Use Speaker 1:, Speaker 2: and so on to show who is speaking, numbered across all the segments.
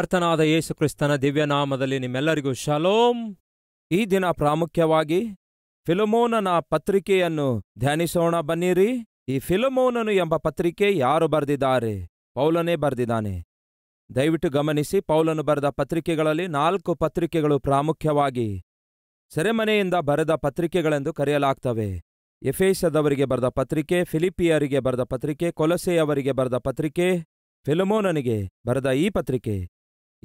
Speaker 1: ಕರ್ತನಾದ ಯೇಸುಕ್ರಿಸ್ತನ ದಿವ್ಯನಾಮದಲ್ಲಿ ನಿಮ್ಮೆಲ್ಲರಿಗೂ ಶಲೋಮ್ ಈ ದಿನ ಪ್ರಾಮುಖ್ಯವಾಗಿ ಫಿಲಮೋನನ ಪತ್ರಿಕೆಯನ್ನು ಧ್ಯಾನಿಸೋಣ ಬನ್ನಿರಿ ಈ ಫಿಲಮೋನನು ಎಂಬ ಪತ್ರಿಕೆ ಯಾರು ಬರೆದಿದ್ದಾರೆ ಪೌಲನೇ ಬರೆದಿದ್ದಾನೆ ದಯವಿಟ್ಟು ಗಮನಿಸಿ ಪೌಲನು ಬರೆದ ಪತ್ರಿಕೆಗಳಲ್ಲಿ ನಾಲ್ಕು ಪತ್ರಿಕೆಗಳು ಪ್ರಾಮುಖ್ಯವಾಗಿ ಸೆರೆಮನೆಯಿಂದ ಬರೆದ ಪತ್ರಿಕೆಗಳೆಂದು ಕರೆಯಲಾಗ್ತವೆ ಎಫೇಸದವರಿಗೆ ಬರೆದ ಪತ್ರಿಕೆ ಫಿಲಿಪಿಯರಿಗೆ ಬರೆದ ಪತ್ರಿಕೆ ಕೊಲಸೆಯವರಿಗೆ ಬರೆದ ಪತ್ರಿಕೆ ಫಿಲಮೋನನಿಗೆ ಬರೆದ ಈ ಪತ್ರಿಕೆ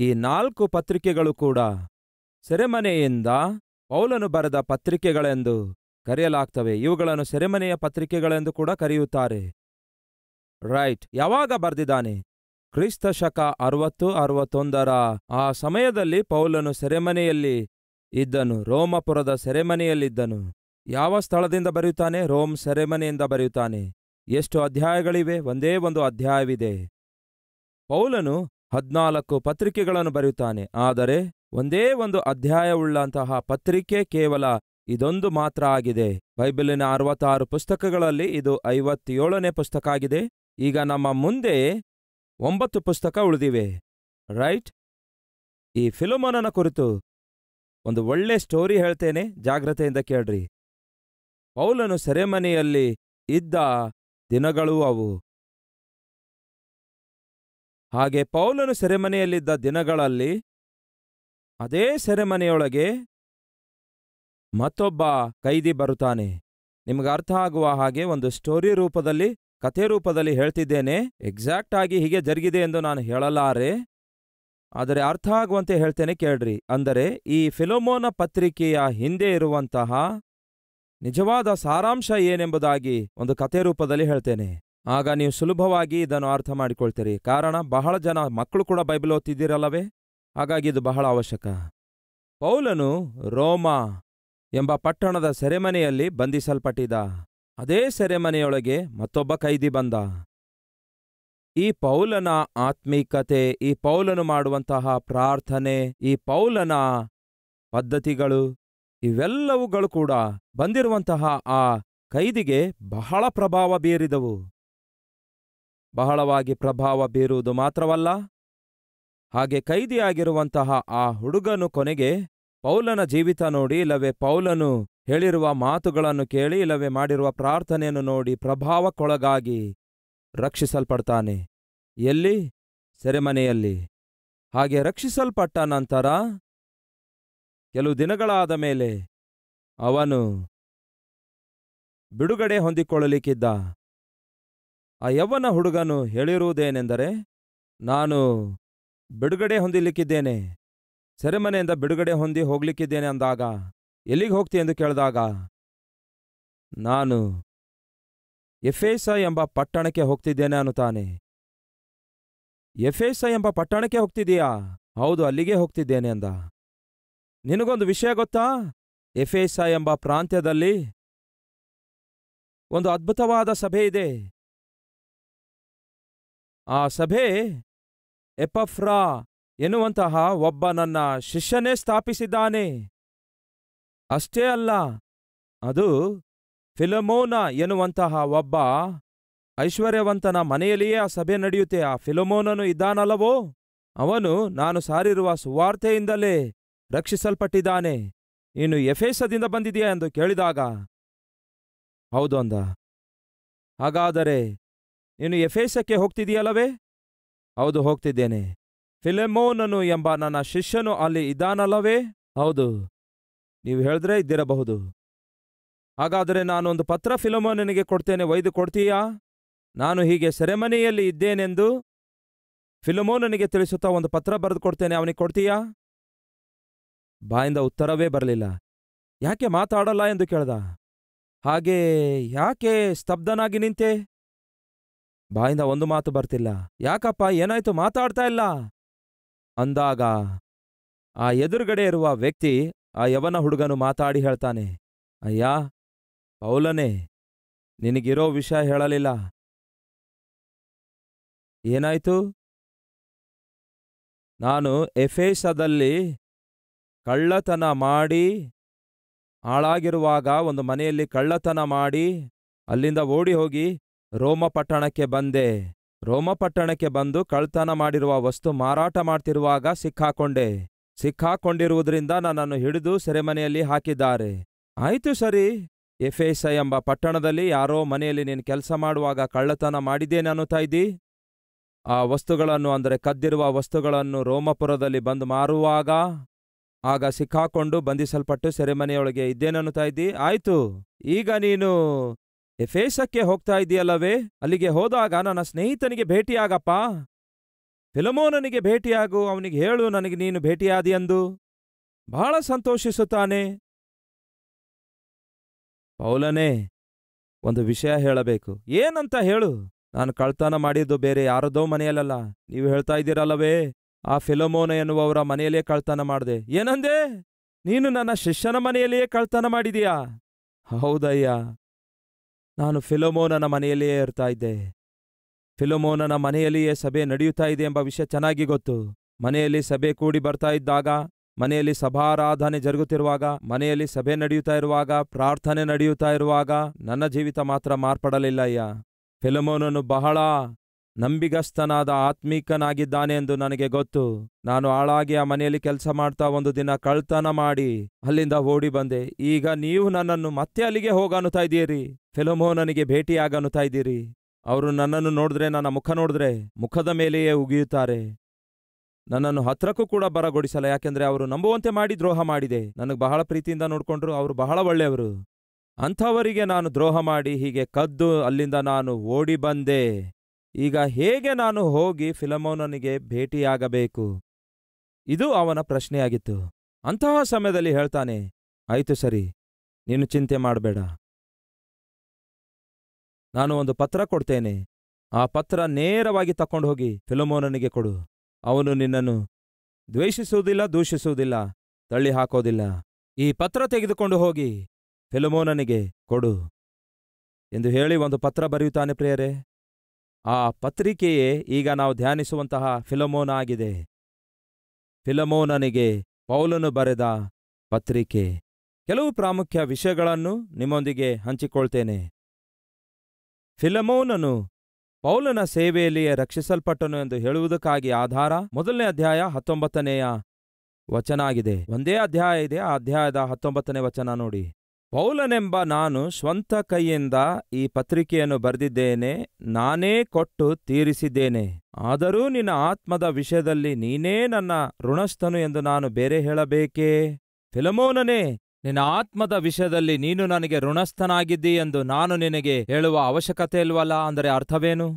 Speaker 1: ಈ ನಾಲ್ಕು ಪತ್ರಿಕೆಗಳು ಕೂಡ ಸೆರೆಮನೆಯಿಂದ ಪೌಲನು ಬರೆದ ಪತ್ರಿಕೆಗಳೆಂದು ಕರೆಯಲಾಗ್ತವೆ ಇವುಗಳನ್ನು ಸೆರೆಮನೆಯ ಪತ್ರಿಕೆಗಳೆಂದು ಕೂಡ ಕರೆಯುತ್ತಾರೆ ರೈಟ್ ಯಾವಾಗ ಬರೆದಿದ್ದಾನೆ ಕ್ರಿಸ್ತ ಶಕ ಅರವತ್ತು ಅರವತ್ತೊಂದರ ಆ ಸಮಯದಲ್ಲಿ ಪೌಲನು ಸೆರೆಮನೆಯಲ್ಲಿ ಇದ್ದನು ರೋಮಪುರದ ಸೆರೆಮನೆಯಲ್ಲಿದ್ದನು ಯಾವ ಸ್ಥಳದಿಂದ ಬರೆಯುತ್ತಾನೆ ರೋಮ್ ಸೆರೆಮನೆಯಿಂದ ಬರೆಯುತ್ತಾನೆ ಎಷ್ಟು ಅಧ್ಯಾಯಗಳಿವೆ ಒಂದೇ ಒಂದು ಅಧ್ಯಾಯವಿದೆ ಪೌಲನು ಹದ್ನಾಲ್ಕು ಪತ್ರಿಕೆಗಳನ್ನು ಬರೆಯುತ್ತಾನೆ ಆದರೆ ಒಂದೇ ಒಂದು ಅಧ್ಯಾಯವುಳ್ಳಂತಹ ಪತ್ರಿಕೆ ಕೇವಲ ಇದೊಂದು ಮಾತ್ರ ಆಗಿದೆ ಬೈಬಲಿನ ಅರವತ್ತಾರು ಪುಸ್ತಕಗಳಲ್ಲಿ ಇದು ಐವತ್ತೇಳನೇ ಪುಸ್ತಕ ಆಗಿದೆ ಈಗ ನಮ್ಮ ಮುಂದೆ ಒಂಬತ್ತು ಪುಸ್ತಕ ಉಳಿದಿವೆ ರೈಟ್ ಈ ಫಿಲೋಮೋನನ ಕುರಿತು ಒಂದು ಒಳ್ಳೆ ಸ್ಟೋರಿ ಹೇಳ್ತೇನೆ ಜಾಗ್ರತೆಯಿಂದ ಕೇಳ್ರಿ ಪೌಲನು ಸೆರೆಮನೆಯಲ್ಲಿ ಇದ್ದ ದಿನಗಳೂ ಅವು ಹಾಗೆ ಪೌಲನು ಸೆರೆಮನೆಯಲ್ಲಿದ್ದ ದಿನಗಳಲ್ಲಿ ಅದೇ ಸೆರೆಮನೆಯೊಳಗೆ ಮತ್ತೊಬ್ಬ ಕೈದಿ ಬರುತ್ತಾನೆ ನಿಮಗೆ ಅರ್ಥ ಆಗುವ ಹಾಗೆ ಒಂದು ಸ್ಟೋರಿ ರೂಪದಲ್ಲಿ ಕಥೆ ರೂಪದಲ್ಲಿ ಹೇಳ್ತಿದ್ದೇನೆ ಎಕ್ಸಾಕ್ಟ್ ಆಗಿ ಹೀಗೆ ಜರುಗಿದೆ ಎಂದು ನಾನು ಹೇಳಲಾರೆ ಆದರೆ ಅರ್ಥ ಆಗುವಂತೆ ಹೇಳ್ತೇನೆ ಕೇಳ್ರಿ ಅಂದರೆ ಈ ಫಿಲೋಮೋನ ಪತ್ರಿಕೆಯ ಹಿಂದೆ ಇರುವಂತಹ ನಿಜವಾದ ಸಾರಾಂಶ ಏನೆಂಬುದಾಗಿ ಒಂದು ಕಥೆ ರೂಪದಲ್ಲಿ ಹೇಳ್ತೇನೆ ಆಗ ನೀವು ಸುಲಭವಾಗಿ ಇದನ್ನು ಅರ್ಥ ಮಾಡಿಕೊಳ್ತೀರಿ ಕಾರಣ ಬಹಳ ಜನ ಮಕ್ಕಳು ಕೂಡ ಬೈಬಲ್ ಓದ್ತಿದ್ದೀರಲ್ಲವೇ ಹಾಗಾಗಿ ಇದು ಬಹಳ ಅವಶ್ಯಕ ಪೌಲನು ರೋಮ ಎಂಬ ಪಟ್ಟಣದ ಸೆರೆಮನೆಯಲ್ಲಿ ಬಂಧಿಸಲ್ಪಟ್ಟಿದ ಅದೇ ಸೆರೆಮನೆಯೊಳಗೆ ಮತ್ತೊಬ್ಬ ಕೈದಿ ಬಂದ ಈ ಪೌಲನ ಆತ್ಮೀಕತೆ ಈ ಪೌಲನು ಮಾಡುವಂತಹ ಪ್ರಾರ್ಥನೆ ಈ ಪೌಲನ ಪದ್ಧತಿಗಳು ಇವೆಲ್ಲವುಗಳು ಕೂಡ ಬಂದಿರುವಂತಹ ಆ ಕೈದಿಗೆ ಬಹಳ ಪ್ರಭಾವ ಬೀರಿದವು ಬಹಳವಾಗಿ ಪ್ರಭಾವ ಬೀರುವುದು ಮಾತ್ರವಲ್ಲ ಹಾಗೆ ಕೈದಿಯಾಗಿರುವಂತಹ ಆ ಹುಡುಗನು ಕೊನೆಗೆ ಪೌಲನ ಜೀವಿತ ನೋಡಿ ಇಲ್ಲವೇ ಪೌಲನು ಹೇಳಿರುವ ಮಾತುಗಳನ್ನು ಕೇಳಿ ಇಲ್ಲವೇ ಮಾಡಿರುವ ಪ್ರಾರ್ಥನೆಯನ್ನು ನೋಡಿ ಪ್ರಭಾವಕ್ಕೊಳಗಾಗಿ ರಕ್ಷಿಸಲ್ಪಡ್ತಾನೆ ಎಲ್ಲಿ ಸೆರೆಮನೆಯಲ್ಲಿ ಹಾಗೆ ರಕ್ಷಿಸಲ್ಪಟ್ಟ ನಂತರ ಕೆಲವು ದಿನಗಳಾದ ಮೇಲೆ ಅವನು ಬಿಡುಗಡೆ ಹೊಂದಿಕೊಳ್ಳಲಿಕ್ಕಿದ್ದ ಆ ಯೌವ್ವನ ಹುಡುಗನು ಹೇಳಿರುವುದೇನೆಂದರೆ ನಾನು ಬಿಡುಗಡೆ ಹೊಂದಿಲಿಕ್ಕಿದ್ದೇನೆ ಸೆರೆಮನೆಯಿಂದ ಬಿಡುಗಡೆ ಹೊಂದಿ ಹೋಗ್ಲಿಕ್ಕಿದ್ದೇನೆ ಅಂದಾಗ ಎಲ್ಲಿಗೆ ಹೋಗ್ತಿ ಎಂದು ಕೇಳಿದಾಗ ನಾನು ಎಫೇಸ ಎಂಬ ಪಟ್ಟಣಕ್ಕೆ ಹೋಗ್ತಿದ್ದೇನೆ ಅನ್ನುತ್ತಾನೆ ಎಫೇಸ ಎಂಬ ಪಟ್ಟಣಕ್ಕೆ ಹೋಗ್ತಿದೀಯಾ ಹೌದು ಅಲ್ಲಿಗೆ ಹೋಗ್ತಿದ್ದೇನೆ ಅಂದ ನಿನಗೊಂದು ವಿಷಯ ಗೊತ್ತಾ ಎಫೇಸ ಎಂಬ ಪ್ರಾಂತ್ಯದಲ್ಲಿ ಒಂದು ಅದ್ಭುತವಾದ ಸಭೆ ಇದೆ ಆ ಸಭೆ ಎಪಫ್ರಾ ಎನ್ನುವಂತಹ ಒಬ್ಬ ನನ್ನ ಶಿಷ್ಯನೇ ಸ್ಥಾಪಿಸಿದ್ದಾನೆ ಅಷ್ಟೇ ಅಲ್ಲ ಅದು ಫಿಲಮೋನ ಎನ್ನುವಂತಹ ಒಬ್ಬ ಐಶ್ವರ್ಯವಂತನ ಮನೆಯಲ್ಲಿಯೇ ಆ ಸಭೆ ನಡೆಯುತ್ತೆ ಆ ಫಿಲಮೋನನು ಇದ್ದಾನಲ್ಲವೋ ಅವನು ನಾನು ಸಾರಿರುವ ಸುವಾರ್ತೆಯಿಂದಲೇ ರಕ್ಷಿಸಲ್ಪಟ್ಟಿದ್ದಾನೆ ಇನ್ನು ಎಫೇಸದಿಂದ ಬಂದಿದೆಯಾ ಎಂದು ಕೇಳಿದಾಗ ಹೌದೊಂದ ಹಾಗಾದರೆ ನೀನು ಎಫೇಸಕ್ಕೆ ಹೋಗ್ತಿದೆಯಲ್ಲವೇ ಹೌದು ಹೋಗ್ತಿದ್ದೇನೆ ಫಿಲೆಮೋನನು ಎಂಬ ನನ್ನ ಶಿಷ್ಯನು ಅಲ್ಲಿ ಇದ್ದಾನಲ್ಲವೇ ಹೌದು ನೀವು ಹೇಳಿದ್ರೆ ಇದ್ದಿರಬಹುದು ಹಾಗಾದರೆ ನಾನೊಂದು ಪತ್ರ ಫಿಲಮೋನನಿಗೆ ಕೊಡ್ತೇನೆ ಒಯ್ದು ಕೊಡ್ತೀಯಾ ನಾನು ಹೀಗೆ ಸೆರೆಮನೆಯಲ್ಲಿ ಇದ್ದೇನೆಂದು ಫಿಲಮೋನನಿಗೆ ತಿಳಿಸುತ್ತಾ ಒಂದು ಪತ್ರ ಬರೆದು ಕೊಡ್ತೇನೆ ಅವನಿಗೆ ಕೊಡ್ತೀಯಾ ಬಾಯಿಂದ ಉತ್ತರವೇ ಬರಲಿಲ್ಲ ಯಾಕೆ ಮಾತಾಡಲ್ಲ ಎಂದು ಕೇಳ್ದ ಹಾಗೆ ಯಾಕೆ ಸ್ತಬ್ಧನಾಗಿ ನಿಂತೆ ಬಾಯಿಂದ ಒಂದು ಮಾತು ಬರ್ತಿಲ್ಲ ಯಾಕಪ್ಪ ಏನಾಯ್ತು ಮಾತಾಡ್ತಾ ಇಲ್ಲ ಅಂದಾಗ ಆ ಎದುರುಗಡೆ ಇರುವ ವ್ಯಕ್ತಿ ಆ ಯವನ ಹುಡುಗನು ಮಾತಾಡಿ ಹೇಳ್ತಾನೆ ಅಯ್ಯ ಪೌಲನೇ ನಿನಗಿರೋ ವಿಷಯ ಹೇಳಲಿಲ್ಲ ಏನಾಯ್ತು ನಾನು ಎಫೇಸದಲ್ಲಿ ಕಳ್ಳತನ ಮಾಡಿ ಹಾಳಾಗಿರುವಾಗ ಒಂದು ಮನೆಯಲ್ಲಿ ಕಳ್ಳತನ ಮಾಡಿ ಅಲ್ಲಿಂದ ಓಡಿ ಹೋಗಿ ರೋಮ ಪಟ್ಟಣಕ್ಕೆ ಬಂದೆ ರೋಮಪಟ್ಟಣಕ್ಕೆ ಬಂದು ಕಳ್ತನ ಮಾಡಿರುವ ವಸ್ತು ಮಾರಾಟ ಮಾಡ್ತಿರುವಾಗ ಸಿಕ್ಕಾಕೊಂಡೆ ಸಿಕ್ಕಾಕೊಂಡಿರುವುದರಿಂದ ನನ್ನನ್ನು ಹಿಡಿದು ಸೆರೆಮನೆಯಲ್ಲಿ ಹಾಕಿದ್ದಾರೆ ಆಯಿತು ಸರಿ ಎಫೇಸ ಎಂಬ ಪಟ್ಟಣದಲ್ಲಿ ಯಾರೋ ಮನೆಯಲ್ಲಿ ನೀನು ಕೆಲಸ ಮಾಡುವಾಗ ಕಳ್ಳತನ ಮಾಡಿದ್ದೇನನ್ನುತ್ತಾ ತಾಯ್ದಿ ಆ ವಸ್ತುಗಳನ್ನು ಅಂದರೆ ಕದ್ದಿರುವ ವಸ್ತುಗಳನ್ನು ರೋಮಪುರದಲ್ಲಿ ಬಂದು ಮಾರುವಾಗ ಆಗ ಸಿಕ್ಕಾಕೊಂಡು ಬಂಧಿಸಲ್ಪಟ್ಟು ಸೆರೆಮನೆಯೊಳಗೆ ಇದ್ದೇನನ್ನುತ್ತಾ ತಾಯ್ದಿ ಆಯಿತು ಈಗ ನೀನು ಎಫೇಸಕ್ಕೆ ಹೋಗ್ತಾ ಇದೆಯಲ್ಲವೇ ಅಲ್ಲಿಗೆ ಹೋದಾಗ ನನ್ನ ಸ್ನೇಹಿತನಿಗೆ ಭೇಟಿಯಾಗಪ್ಪ ಫಿಲಮೋನನಿಗೆ ಭೇಟಿಯಾಗು ಅವನಿಗೆ ಹೇಳು ನನಗೆ ನೀನು ಎಂದು ಬಹಳ ಸಂತೋಷಿಸುತ್ತಾನೆ ಪೌಲನೇ ಒಂದು ವಿಷಯ ಹೇಳಬೇಕು ಏನಂತ ಹೇಳು ನಾನು ಕಳ್ತನ ಮಾಡಿದ್ದು ಬೇರೆ ಯಾರದೋ ಮನೆಯಲ್ಲಲ್ಲ ನೀವು ಹೇಳ್ತಾ ಇದ್ದೀರಲ್ಲವೇ ಆ ಫಿಲಮೋನ ಎನ್ನುವವರ ಮನೆಯಲ್ಲೇ ಕಳ್ತನ ಮಾಡಿದೆ ಏನಂದೆ ನೀನು ನನ್ನ ಶಿಷ್ಯನ ಮನೆಯಲ್ಲಿಯೇ ಕಳ್ತನ ಮಾಡಿದೀಯಾ ಹೌದಯ್ಯ ನಾನು ಫಿಲೋಮೋನನ ಮನೆಯಲ್ಲಿಯೇ ಇರ್ತಾ ಇದ್ದೆ ಫಿಲೋಮೋನನ ಮನೆಯಲ್ಲಿಯೇ ಸಭೆ ನಡೆಯುತ್ತಾ ಇದೆ ಎಂಬ ವಿಷಯ ಚೆನ್ನಾಗಿ ಗೊತ್ತು ಮನೆಯಲ್ಲಿ ಸಭೆ ಕೂಡಿ ಬರ್ತಾ ಇದ್ದಾಗ ಮನೆಯಲ್ಲಿ ಸಭಾರಾಧನೆ ಜರುಗುತ್ತಿರುವಾಗ ಮನೆಯಲ್ಲಿ ಸಭೆ ನಡೆಯುತ್ತಾ ಇರುವಾಗ ಪ್ರಾರ್ಥನೆ ನಡೆಯುತ್ತಾ ಇರುವಾಗ ನನ್ನ ಜೀವಿತ ಮಾತ್ರ ಅಯ್ಯ ಫಿಲಮೋನನು ಬಹಳ ನಂಬಿಗಸ್ತನಾದ ಆತ್ಮೀಕನಾಗಿದ್ದಾನೆ ಎಂದು ನನಗೆ ಗೊತ್ತು ನಾನು ಆಳಾಗಿ ಆ ಮನೆಯಲ್ಲಿ ಕೆಲಸ ಮಾಡ್ತಾ ಒಂದು ದಿನ ಕಳ್ತನ ಮಾಡಿ ಅಲ್ಲಿಂದ ಓಡಿ ಬಂದೆ ಈಗ ನೀವು ನನ್ನನ್ನು ಮತ್ತೆ ಅಲ್ಲಿಗೆ ಹೋಗನ್ನುತ್ತಾ ಇದ್ದೀರಿ ಫಿಲಮೋ ನನಗೆ ಭೇಟಿಯಾಗನ್ನುತ್ತಾ ಇದ್ದೀರಿ ಅವರು ನನ್ನನ್ನು ನೋಡಿದ್ರೆ ನನ್ನ ಮುಖ ನೋಡಿದ್ರೆ ಮುಖದ ಮೇಲೆಯೇ ಉಗಿಯುತ್ತಾರೆ ನನ್ನನ್ನು ಹತ್ರಕ್ಕೂ ಕೂಡ ಬರಗೊಡಿಸಲ್ಲ ಯಾಕೆಂದ್ರೆ ಅವರು ನಂಬುವಂತೆ ಮಾಡಿ ದ್ರೋಹ ಮಾಡಿದೆ ನನಗೆ ಬಹಳ ಪ್ರೀತಿಯಿಂದ ನೋಡಿಕೊಂಡ್ರು ಅವರು ಬಹಳ ಒಳ್ಳೆಯವರು ಅಂಥವರಿಗೆ ನಾನು ದ್ರೋಹ ಮಾಡಿ ಹೀಗೆ ಕದ್ದು ಅಲ್ಲಿಂದ ನಾನು ಓಡಿ ಬಂದೆ ಈಗ ಹೇಗೆ ನಾನು ಹೋಗಿ ಫಿಲಮೋನನಿಗೆ ಭೇಟಿಯಾಗಬೇಕು ಇದು ಅವನ ಪ್ರಶ್ನೆಯಾಗಿತ್ತು ಅಂತಹ ಸಮಯದಲ್ಲಿ ಹೇಳ್ತಾನೆ ಆಯಿತು ಸರಿ ನೀನು ಚಿಂತೆ ಮಾಡಬೇಡ ನಾನು ಒಂದು ಪತ್ರ ಕೊಡ್ತೇನೆ ಆ ಪತ್ರ ನೇರವಾಗಿ ತಕೊಂಡು ಹೋಗಿ ಫಿಲಮೋನನಿಗೆ ಕೊಡು ಅವನು ನಿನ್ನನ್ನು ದ್ವೇಷಿಸುವುದಿಲ್ಲ ದೂಷಿಸುವುದಿಲ್ಲ ತಳ್ಳಿ ಹಾಕೋದಿಲ್ಲ ಈ ಪತ್ರ ತೆಗೆದುಕೊಂಡು ಹೋಗಿ ಫಿಲಮೋನನಿಗೆ ಕೊಡು ಎಂದು ಹೇಳಿ ಒಂದು ಪತ್ರ ಬರೆಯುತ್ತಾನೆ ಪ್ರಿಯರೇ ಆ ಪತ್ರಿಕೆಯೇ ಈಗ ನಾವು ಧ್ಯಾನಿಸುವಂತಹ ಫಿಲಮೋನ ಆಗಿದೆ ಫಿಲಮೋನನಿಗೆ ಪೌಲನು ಬರೆದ ಪತ್ರಿಕೆ ಕೆಲವು ಪ್ರಾಮುಖ್ಯ ವಿಷಯಗಳನ್ನು ನಿಮ್ಮೊಂದಿಗೆ ಹಂಚಿಕೊಳ್ತೇನೆ ಫಿಲಮೋನನು ಪೌಲನ ಸೇವೆಯಲ್ಲಿಯೇ ರಕ್ಷಿಸಲ್ಪಟ್ಟನು ಎಂದು ಹೇಳುವುದಕ್ಕಾಗಿ ಆಧಾರ ಮೊದಲನೇ ಅಧ್ಯಾಯ ಹತ್ತೊಂಬತ್ತನೆಯ ವಚನ ಆಗಿದೆ ಒಂದೇ ಅಧ್ಯಾಯ ಇದೆ ಆ ಅಧ್ಯಾಯದ ಹತ್ತೊಂಬತ್ತನೇ ವಚನ ನೋಡಿ ಪೌಲನೆಂಬ ನಾನು ಸ್ವಂತ ಕೈಯಿಂದ ಈ ಪತ್ರಿಕೆಯನ್ನು ಬರೆದಿದ್ದೇನೆ ನಾನೇ ಕೊಟ್ಟು ತೀರಿಸಿದ್ದೇನೆ ಆದರೂ ನಿನ್ನ ಆತ್ಮದ ವಿಷಯದಲ್ಲಿ ನೀನೇ ನನ್ನ ಋಣಸ್ಥನು ಎಂದು ನಾನು ಬೇರೆ ಹೇಳಬೇಕೇ ಫಿಲಮೋನನೇ ನಿನ್ನ ಆತ್ಮದ ವಿಷಯದಲ್ಲಿ ನೀನು ನನಗೆ ಋಣಸ್ಥನಾಗಿದ್ದೀ ಎಂದು ನಾನು ನಿನಗೆ ಹೇಳುವ ಅವಶ್ಯಕತೆ ಇಲ್ವಲ್ಲ ಅಂದರೆ ಅರ್ಥವೇನು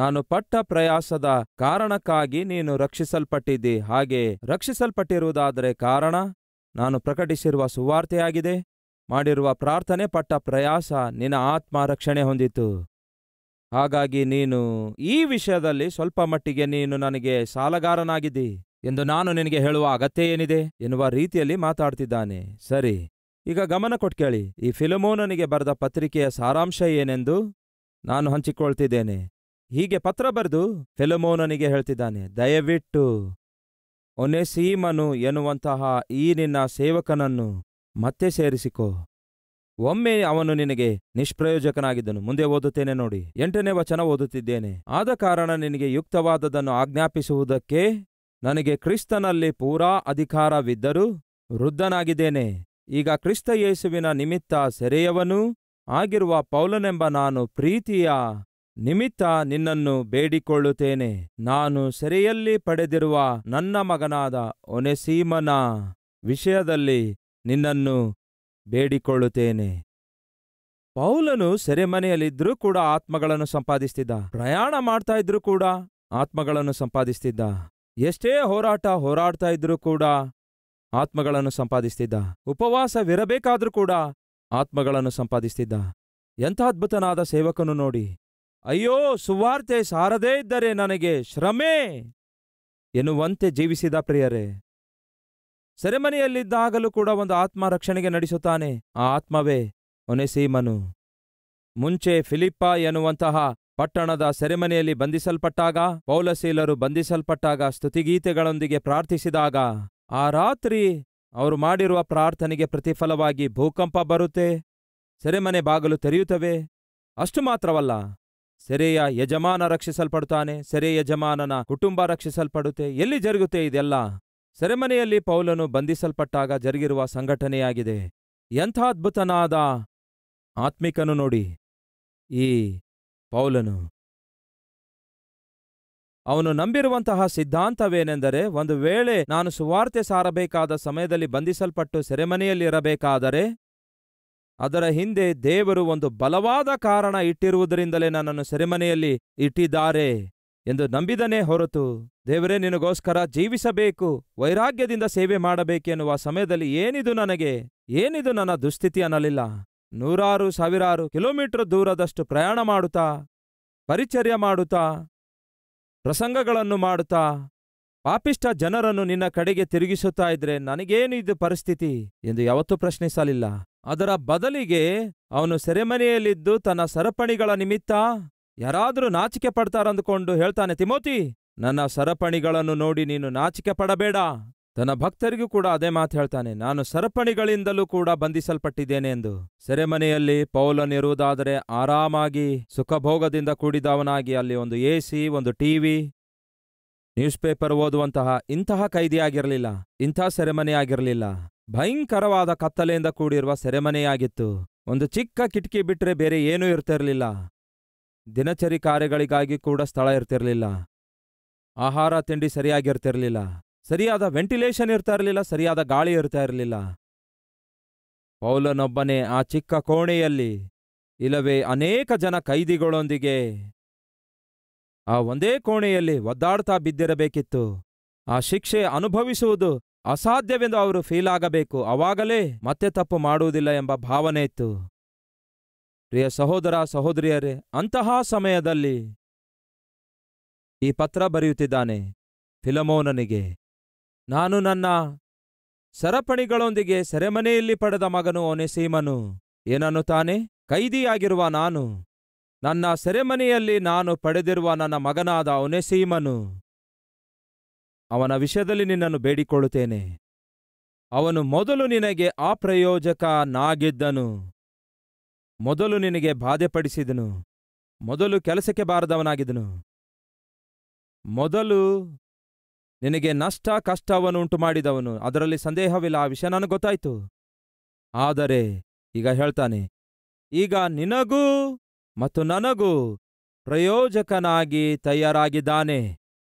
Speaker 1: ನಾನು ಪಟ್ಟ ಪ್ರಯಾಸದ ಕಾರಣಕ್ಕಾಗಿ ನೀನು ರಕ್ಷಿಸಲ್ಪಟ್ಟಿದ್ದಿ ಹಾಗೆ ರಕ್ಷಿಸಲ್ಪಟ್ಟಿರುವುದಾದರೆ ಕಾರಣ ನಾನು ಪ್ರಕಟಿಸಿರುವ ಸುವಾರ್ತೆಯಾಗಿದೆ ಮಾಡಿರುವ ಪ್ರಾರ್ಥನೆ ಪಟ್ಟ ಪ್ರಯಾಸ ನಿನ್ನ ಆತ್ಮ ರಕ್ಷಣೆ ಹೊಂದಿತು ಹಾಗಾಗಿ ನೀನು ಈ ವಿಷಯದಲ್ಲಿ ಸ್ವಲ್ಪ ಮಟ್ಟಿಗೆ ನೀನು ನನಗೆ ಸಾಲಗಾರನಾಗಿದ್ದಿ ಎಂದು ನಾನು ನಿನಗೆ ಹೇಳುವ ಅಗತ್ಯ ಏನಿದೆ ಎನ್ನುವ ರೀತಿಯಲ್ಲಿ ಮಾತಾಡ್ತಿದ್ದಾನೆ ಸರಿ ಈಗ ಗಮನ ಕೊಟ್ಕೇಳಿ ಈ ಫಿಲಮೋನನಿಗೆ ಬರೆದ ಪತ್ರಿಕೆಯ ಸಾರಾಂಶ ಏನೆಂದು ನಾನು ಹಂಚಿಕೊಳ್ತಿದ್ದೇನೆ ಹೀಗೆ ಪತ್ರ ಬರೆದು ಫಿಲಮೋನನಿಗೆ ಹೇಳ್ತಿದ್ದಾನೆ ದಯವಿಟ್ಟು ಸೀಮನು ಎನ್ನುವಂತಹ ಈ ನಿನ್ನ ಸೇವಕನನ್ನು ಮತ್ತೆ ಸೇರಿಸಿಕೋ ಒಮ್ಮೆ ಅವನು ನಿನಗೆ ನಿಷ್ಪ್ರಯೋಜಕನಾಗಿದ್ದನು ಮುಂದೆ ಓದುತ್ತೇನೆ ನೋಡಿ ಎಂಟನೇ ವಚನ ಓದುತ್ತಿದ್ದೇನೆ ಆದ ಕಾರಣ ನಿನಗೆ ಯುಕ್ತವಾದದನ್ನು ಆಜ್ಞಾಪಿಸುವುದಕ್ಕೆ ನನಗೆ ಕ್ರಿಸ್ತನಲ್ಲಿ ಪೂರಾ ಅಧಿಕಾರವಿದ್ದರೂ ವೃದ್ಧನಾಗಿದ್ದೇನೆ ಈಗ ಕ್ರಿಸ್ತ ಯೇಸುವಿನ ನಿಮಿತ್ತ ಸೆರೆಯವನೂ ಆಗಿರುವ ಪೌಲನೆಂಬ ನಾನು ಪ್ರೀತಿಯ ನಿಮಿತ್ತ ನಿನ್ನನ್ನು ಬೇಡಿಕೊಳ್ಳುತ್ತೇನೆ ನಾನು ಸೆರೆಯಲ್ಲಿ ಪಡೆದಿರುವ ನನ್ನ ಮಗನಾದ ಒನೆಸೀಮನ ವಿಷಯದಲ್ಲಿ ನಿನ್ನನ್ನು ಬೇಡಿಕೊಳ್ಳುತ್ತೇನೆ ಪೌಲನು ಸೆರೆಮನೆಯಲ್ಲಿದ್ದರೂ ಕೂಡ ಆತ್ಮಗಳನ್ನು ಸಂಪಾದಿಸ್ತಿದ್ದ ಪ್ರಯಾಣ ಮಾಡ್ತಾ ಇದ್ರೂ ಕೂಡ ಆತ್ಮಗಳನ್ನು ಸಂಪಾದಿಸ್ತಿದ್ದ ಎಷ್ಟೇ ಹೋರಾಟ ಹೋರಾಡ್ತಾ ಇದ್ರೂ ಕೂಡ ಆತ್ಮಗಳನ್ನು ಸಂಪಾದಿಸ್ತಿದ್ದ ಉಪವಾಸವಿರಬೇಕಾದ್ರೂ ಕೂಡ ಆತ್ಮಗಳನ್ನು ಸಂಪಾದಿಸ್ತಿದ್ದ ಎಂಥ ಅದ್ಭುತನಾದ ಸೇವಕನು ನೋಡಿ ಅಯ್ಯೋ ಸುವಾರ್ತೆ ಸಾರದೇ ಇದ್ದರೆ ನನಗೆ ಶ್ರಮೇ ಎನ್ನುವಂತೆ ಜೀವಿಸಿದ ಪ್ರಿಯರೇ ಸೆರೆಮನೆಯಲ್ಲಿದ್ದಾಗಲೂ ಕೂಡ ಒಂದು ಆತ್ಮ ರಕ್ಷಣೆಗೆ ನಡೆಸುತ್ತಾನೆ ಆ ಆತ್ಮವೇ ಒನೆಸೀಮನು ಮುಂಚೆ ಫಿಲಿಪ್ಪ ಎನ್ನುವಂತಹ ಪಟ್ಟಣದ ಸೆರೆಮನೆಯಲ್ಲಿ ಬಂಧಿಸಲ್ಪಟ್ಟಾಗ ಪೌಲಸೀಲರು ಬಂಧಿಸಲ್ಪಟ್ಟಾಗ ಸ್ತುತಿಗೀತೆಗಳೊಂದಿಗೆ ಪ್ರಾರ್ಥಿಸಿದಾಗ ಆ ರಾತ್ರಿ ಅವರು ಮಾಡಿರುವ ಪ್ರಾರ್ಥನೆಗೆ ಪ್ರತಿಫಲವಾಗಿ ಭೂಕಂಪ ಬರುತ್ತೆ ಸೆರೆಮನೆ ಬಾಗಲು ತೆರೆಯುತ್ತವೆ ಅಷ್ಟು ಮಾತ್ರವಲ್ಲ ಸೆರೆಯ ಯಜಮಾನ ರಕ್ಷಿಸಲ್ಪಡುತ್ತಾನೆ ಸೆರೆ ಯಜಮಾನನ ಕುಟುಂಬ ರಕ್ಷಿಸಲ್ಪಡುತ್ತೆ ಎಲ್ಲಿ ಜರುಗುತ್ತೆ ಇದೆಲ್ಲ ಸೆರೆಮನೆಯಲ್ಲಿ ಪೌಲನು ಬಂಧಿಸಲ್ಪಟ್ಟಾಗ ಜರುಗಿರುವ ಸಂಘಟನೆಯಾಗಿದೆ ಎಂಥ ಅದ್ಭುತನಾದ ಆತ್ಮಿಕನು ನೋಡಿ ಈ ಪೌಲನು ಅವನು ನಂಬಿರುವಂತಹ ಸಿದ್ಧಾಂತವೇನೆಂದರೆ ಒಂದು ವೇಳೆ ನಾನು ಸುವಾರ್ತೆ ಸಾರಬೇಕಾದ ಸಮಯದಲ್ಲಿ ಬಂಧಿಸಲ್ಪಟ್ಟು ಸೆರೆಮನೆಯಲ್ಲಿರಬೇಕಾದರೆ ಅದರ ಹಿಂದೆ ದೇವರು ಒಂದು ಬಲವಾದ ಕಾರಣ ಇಟ್ಟಿರುವುದರಿಂದಲೇ ನನ್ನನ್ನು ಸೆರೆಮನೆಯಲ್ಲಿ ಇಟ್ಟಿದ್ದಾರೆ ಎಂದು ನಂಬಿದನೇ ಹೊರತು ದೇವರೇ ನಿನಗೋಸ್ಕರ ಜೀವಿಸಬೇಕು ವೈರಾಗ್ಯದಿಂದ ಸೇವೆ ಮಾಡಬೇಕೆನ್ನುವ ಸಮಯದಲ್ಲಿ ಏನಿದು ನನಗೆ ಏನಿದು ನನ್ನ ದುಸ್ಥಿತಿ ಅನ್ನಲಿಲ್ಲ ನೂರಾರು ಸಾವಿರಾರು ಕಿಲೋಮೀಟರ್ ದೂರದಷ್ಟು ಪ್ರಯಾಣ ಮಾಡುತ್ತಾ ಪರಿಚರ್ಯ ಮಾಡುತ್ತಾ ಪ್ರಸಂಗಗಳನ್ನು ಮಾಡುತ್ತಾ ಪಾಪಿಷ್ಟ ಜನರನ್ನು ನಿನ್ನ ಕಡೆಗೆ ತಿರುಗಿಸುತ್ತಾ ಇದ್ರೆ ನನಗೇನಿದು ಪರಿಸ್ಥಿತಿ ಎಂದು ಯಾವತ್ತೂ ಪ್ರಶ್ನಿಸಲಿಲ್ಲ ಅದರ ಬದಲಿಗೆ ಅವನು ಸೆರೆಮನೆಯಲ್ಲಿದ್ದು ತನ್ನ ಸರಪಣಿಗಳ ನಿಮಿತ್ತ ಯಾರಾದರೂ ನಾಚಿಕೆ ಪಡ್ತಾರಂದುಕೊಂಡು ಹೇಳ್ತಾನೆ ತಿಮೋತಿ ನನ್ನ ಸರಪಣಿಗಳನ್ನು ನೋಡಿ ನೀನು ನಾಚಿಕೆ ಪಡಬೇಡ ತನ್ನ ಭಕ್ತರಿಗೂ ಕೂಡ ಅದೇ ಮಾತು ಹೇಳ್ತಾನೆ ನಾನು ಸರಪಣಿಗಳಿಂದಲೂ ಕೂಡ ಬಂಧಿಸಲ್ಪಟ್ಟಿದ್ದೇನೆ ಎಂದು ಸೆರೆಮನೆಯಲ್ಲಿ ಪೌಲನಿರುವುದಾದರೆ ಆರಾಮಾಗಿ ಸುಖಭೋಗದಿಂದ ಕೂಡಿದವನಾಗಿ ಅಲ್ಲಿ ಒಂದು ಸಿ ಒಂದು ಟಿವಿ ನ್ಯೂಸ್ ಪೇಪರ್ ಓದುವಂತಹ ಇಂತಹ ಕೈದಿಯಾಗಿರಲಿಲ್ಲ ಇಂಥ ಸೆರೆಮನೆಯಾಗಿರಲಿಲ್ಲ ಭಯಂಕರವಾದ ಕತ್ತಲೆಯಿಂದ ಕೂಡಿರುವ ಸೆರೆಮನೆಯಾಗಿತ್ತು ಒಂದು ಚಿಕ್ಕ ಕಿಟಕಿ ಬಿಟ್ರೆ ಬೇರೆ ಏನೂ ಇರ್ತಿರ್ಲಿಲ್ಲ ದಿನಚರಿ ಕಾರ್ಯಗಳಿಗಾಗಿ ಕೂಡ ಸ್ಥಳ ಇರ್ತಿರ್ಲಿಲ್ಲ ಆಹಾರ ತಿಂಡಿ ಸರಿಯಾಗಿರ್ತಿರ್ಲಿಲ್ಲ ಸರಿಯಾದ ವೆಂಟಿಲೇಷನ್ ಇರ್ತಾ ಇರಲಿಲ್ಲ ಸರಿಯಾದ ಗಾಳಿ ಇರ್ತಾ ಇರಲಿಲ್ಲ ಪೌಲನೊಬ್ಬನೇ ಆ ಚಿಕ್ಕ ಕೋಣೆಯಲ್ಲಿ ಇಲ್ಲವೇ ಅನೇಕ ಜನ ಕೈದಿಗಳೊಂದಿಗೆ ಆ ಒಂದೇ ಕೋಣೆಯಲ್ಲಿ ಒದ್ದಾಡ್ತಾ ಬಿದ್ದಿರಬೇಕಿತ್ತು ಆ ಶಿಕ್ಷೆ ಅನುಭವಿಸುವುದು ಅಸಾಧ್ಯವೆಂದು ಅವರು ಫೀಲ್ ಆಗಬೇಕು ಅವಾಗಲೇ ಮತ್ತೆ ತಪ್ಪು ಮಾಡುವುದಿಲ್ಲ ಎಂಬ ಭಾವನೆ ಇತ್ತು ಪ್ರಿಯ ಸಹೋದರ ಸಹೋದರಿಯರೇ ಅಂತಹ ಸಮಯದಲ್ಲಿ ಈ ಪತ್ರ ಬರೆಯುತ್ತಿದ್ದಾನೆ ಫಿಲಮೋನನಿಗೆ ನಾನು ನನ್ನ ಸರಪಣಿಗಳೊಂದಿಗೆ ಸೆರೆಮನೆಯಲ್ಲಿ ಪಡೆದ ಮಗನು ಒನೆಸೀಮನು ತಾನೆ ಕೈದಿಯಾಗಿರುವ ನಾನು ನನ್ನ ಸೆರೆಮನೆಯಲ್ಲಿ ನಾನು ಪಡೆದಿರುವ ನನ್ನ ಮಗನಾದ ಒನೆಸೀಮನು ಅವನ ವಿಷಯದಲ್ಲಿ ನಿನ್ನನ್ನು ಬೇಡಿಕೊಳ್ಳುತ್ತೇನೆ ಅವನು ಮೊದಲು ನಿನಗೆ ಆ ಪ್ರಯೋಜಕನಾಗಿದ್ದನು ಮೊದಲು ನಿನಗೆ ಬಾಧೆಪಡಿಸಿದನು ಮೊದಲು ಕೆಲಸಕ್ಕೆ ಬಾರದವನಾಗಿದನು ಮೊದಲು ನಿನಗೆ ನಷ್ಟ ಕಷ್ಟವನ್ನು ಉಂಟು ಮಾಡಿದವನು ಅದರಲ್ಲಿ ಸಂದೇಹವಿಲ್ಲ ಆ ವಿಷಯ ನನಗೆ ಗೊತ್ತಾಯ್ತು ಆದರೆ ಈಗ ಹೇಳ್ತಾನೆ ಈಗ ನಿನಗೂ ಮತ್ತು ನನಗೂ ಪ್ರಯೋಜಕನಾಗಿ ತಯಾರಾಗಿದ್ದಾನೆ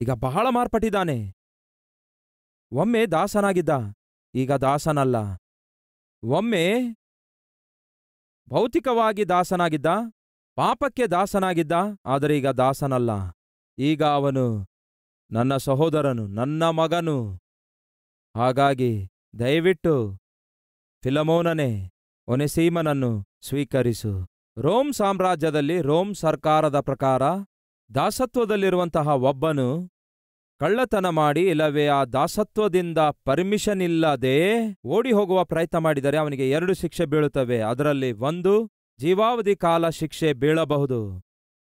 Speaker 1: ಈಗ ಬಹಳ ಮಾರ್ಪಟ್ಟಿದ್ದಾನೆ ಒಮ್ಮೆ ದಾಸನಾಗಿದ್ದ ಈಗ ದಾಸನಲ್ಲ ಒಮ್ಮೆ ಭೌತಿಕವಾಗಿ ದಾಸನಾಗಿದ್ದ ಪಾಪಕ್ಕೆ ದಾಸನಾಗಿದ್ದ ಆದರೆ ಈಗ ದಾಸನಲ್ಲ ಈಗ ಅವನು ನನ್ನ ಸಹೋದರನು ನನ್ನ ಮಗನು ಹಾಗಾಗಿ ದಯವಿಟ್ಟು ಫಿಲಮೋನನೇ ಒನೆಸೀಮನನ್ನು ಸ್ವೀಕರಿಸು ರೋಮ್ ಸಾಮ್ರಾಜ್ಯದಲ್ಲಿ ರೋಮ್ ಸರ್ಕಾರದ ಪ್ರಕಾರ ದಾಸತ್ವದಲ್ಲಿರುವಂತಹ ಒಬ್ಬನು ಕಳ್ಳತನ ಮಾಡಿ ಇಲ್ಲವೇ ಆ ದಾಸತ್ವದಿಂದ ಪರ್ಮಿಷನ್ ಇಲ್ಲದೆ ಓಡಿ ಹೋಗುವ ಪ್ರಯತ್ನ ಮಾಡಿದರೆ ಅವನಿಗೆ ಎರಡು ಶಿಕ್ಷೆ ಬೀಳುತ್ತವೆ ಅದರಲ್ಲಿ ಒಂದು ಜೀವಾವಧಿ ಕಾಲ ಶಿಕ್ಷೆ ಬೀಳಬಹುದು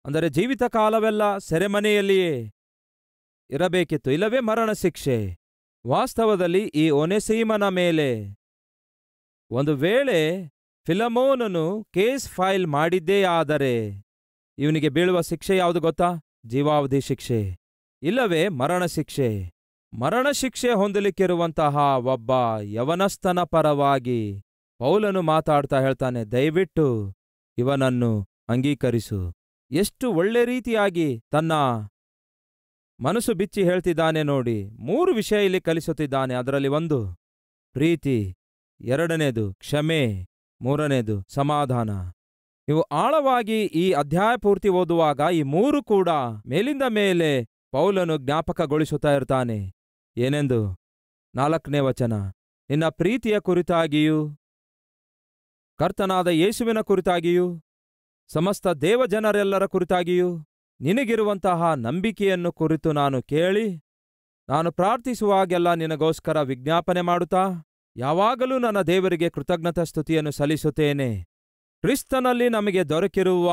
Speaker 1: ಅಂದರೆ ಜೀವಿತ ಕಾಲವೆಲ್ಲ ಸೆರೆಮನೆಯಲ್ಲಿಯೇ ಇರಬೇಕಿತ್ತು ಇಲ್ಲವೇ ಮರಣ ಶಿಕ್ಷೆ ವಾಸ್ತವದಲ್ಲಿ ಈ ಒನೆಸೀಮನ ಮೇಲೆ ಒಂದು ವೇಳೆ ಫಿಲಮೋನನು ಕೇಸ್ ಫೈಲ್ ಮಾಡಿದ್ದೇ ಆದರೆ ಇವನಿಗೆ ಬೀಳುವ ಶಿಕ್ಷೆ ಯಾವುದು ಗೊತ್ತಾ ಜೀವಾವಧಿ ಶಿಕ್ಷೆ ಇಲ್ಲವೇ ಮರಣಶಿಕ್ಷೆ ಮರಣಶಿಕ್ಷೆ ಹೊಂದಲಿಕ್ಕಿರುವಂತಹ ಒಬ್ಬ ಯವನಸ್ಥನ ಪರವಾಗಿ ಪೌಲನು ಮಾತಾಡ್ತಾ ಹೇಳ್ತಾನೆ ದಯವಿಟ್ಟು ಇವನನ್ನು ಅಂಗೀಕರಿಸು ಎಷ್ಟು ಒಳ್ಳೆ ರೀತಿಯಾಗಿ ತನ್ನ ಮನಸ್ಸು ಬಿಚ್ಚಿ ಹೇಳ್ತಿದ್ದಾನೆ ನೋಡಿ ಮೂರು ವಿಷಯ ಇಲ್ಲಿ ಕಲಿಸುತ್ತಿದ್ದಾನೆ ಅದರಲ್ಲಿ ಒಂದು ಪ್ರೀತಿ ಎರಡನೇದು ಕ್ಷಮೆ ಮೂರನೇದು ಸಮಾಧಾನ ಇವು ಆಳವಾಗಿ ಈ ಅಧ್ಯಾಯ ಪೂರ್ತಿ ಓದುವಾಗ ಈ ಮೂರು ಕೂಡ ಮೇಲಿಂದ ಮೇಲೆ ಪೌಲನು ಜ್ಞಾಪಕಗೊಳಿಸುತ್ತಾ ಇರ್ತಾನೆ ಏನೆಂದು ನಾಲ್ಕನೇ ವಚನ ನಿನ್ನ ಪ್ರೀತಿಯ ಕುರಿತಾಗಿಯೂ ಕರ್ತನಾದ ಯೇಸುವಿನ ಕುರಿತಾಗಿಯೂ ಸಮಸ್ತ ದೇವಜನರೆಲ್ಲರ ಕುರಿತಾಗಿಯೂ ನಿನಗಿರುವಂತಹ ನಂಬಿಕೆಯನ್ನು ಕುರಿತು ನಾನು ಕೇಳಿ ನಾನು ಪ್ರಾರ್ಥಿಸುವಾಗೆಲ್ಲ ನಿನಗೋಸ್ಕರ ವಿಜ್ಞಾಪನೆ ಮಾಡುತ್ತಾ ಯಾವಾಗಲೂ ನನ್ನ ದೇವರಿಗೆ ಕೃತಜ್ಞತಾ ಸ್ತುತಿಯನ್ನು ಸಲ್ಲಿಸುತ್ತೇನೆ ಕ್ರಿಸ್ತನಲ್ಲಿ ನಮಗೆ ದೊರಕಿರುವ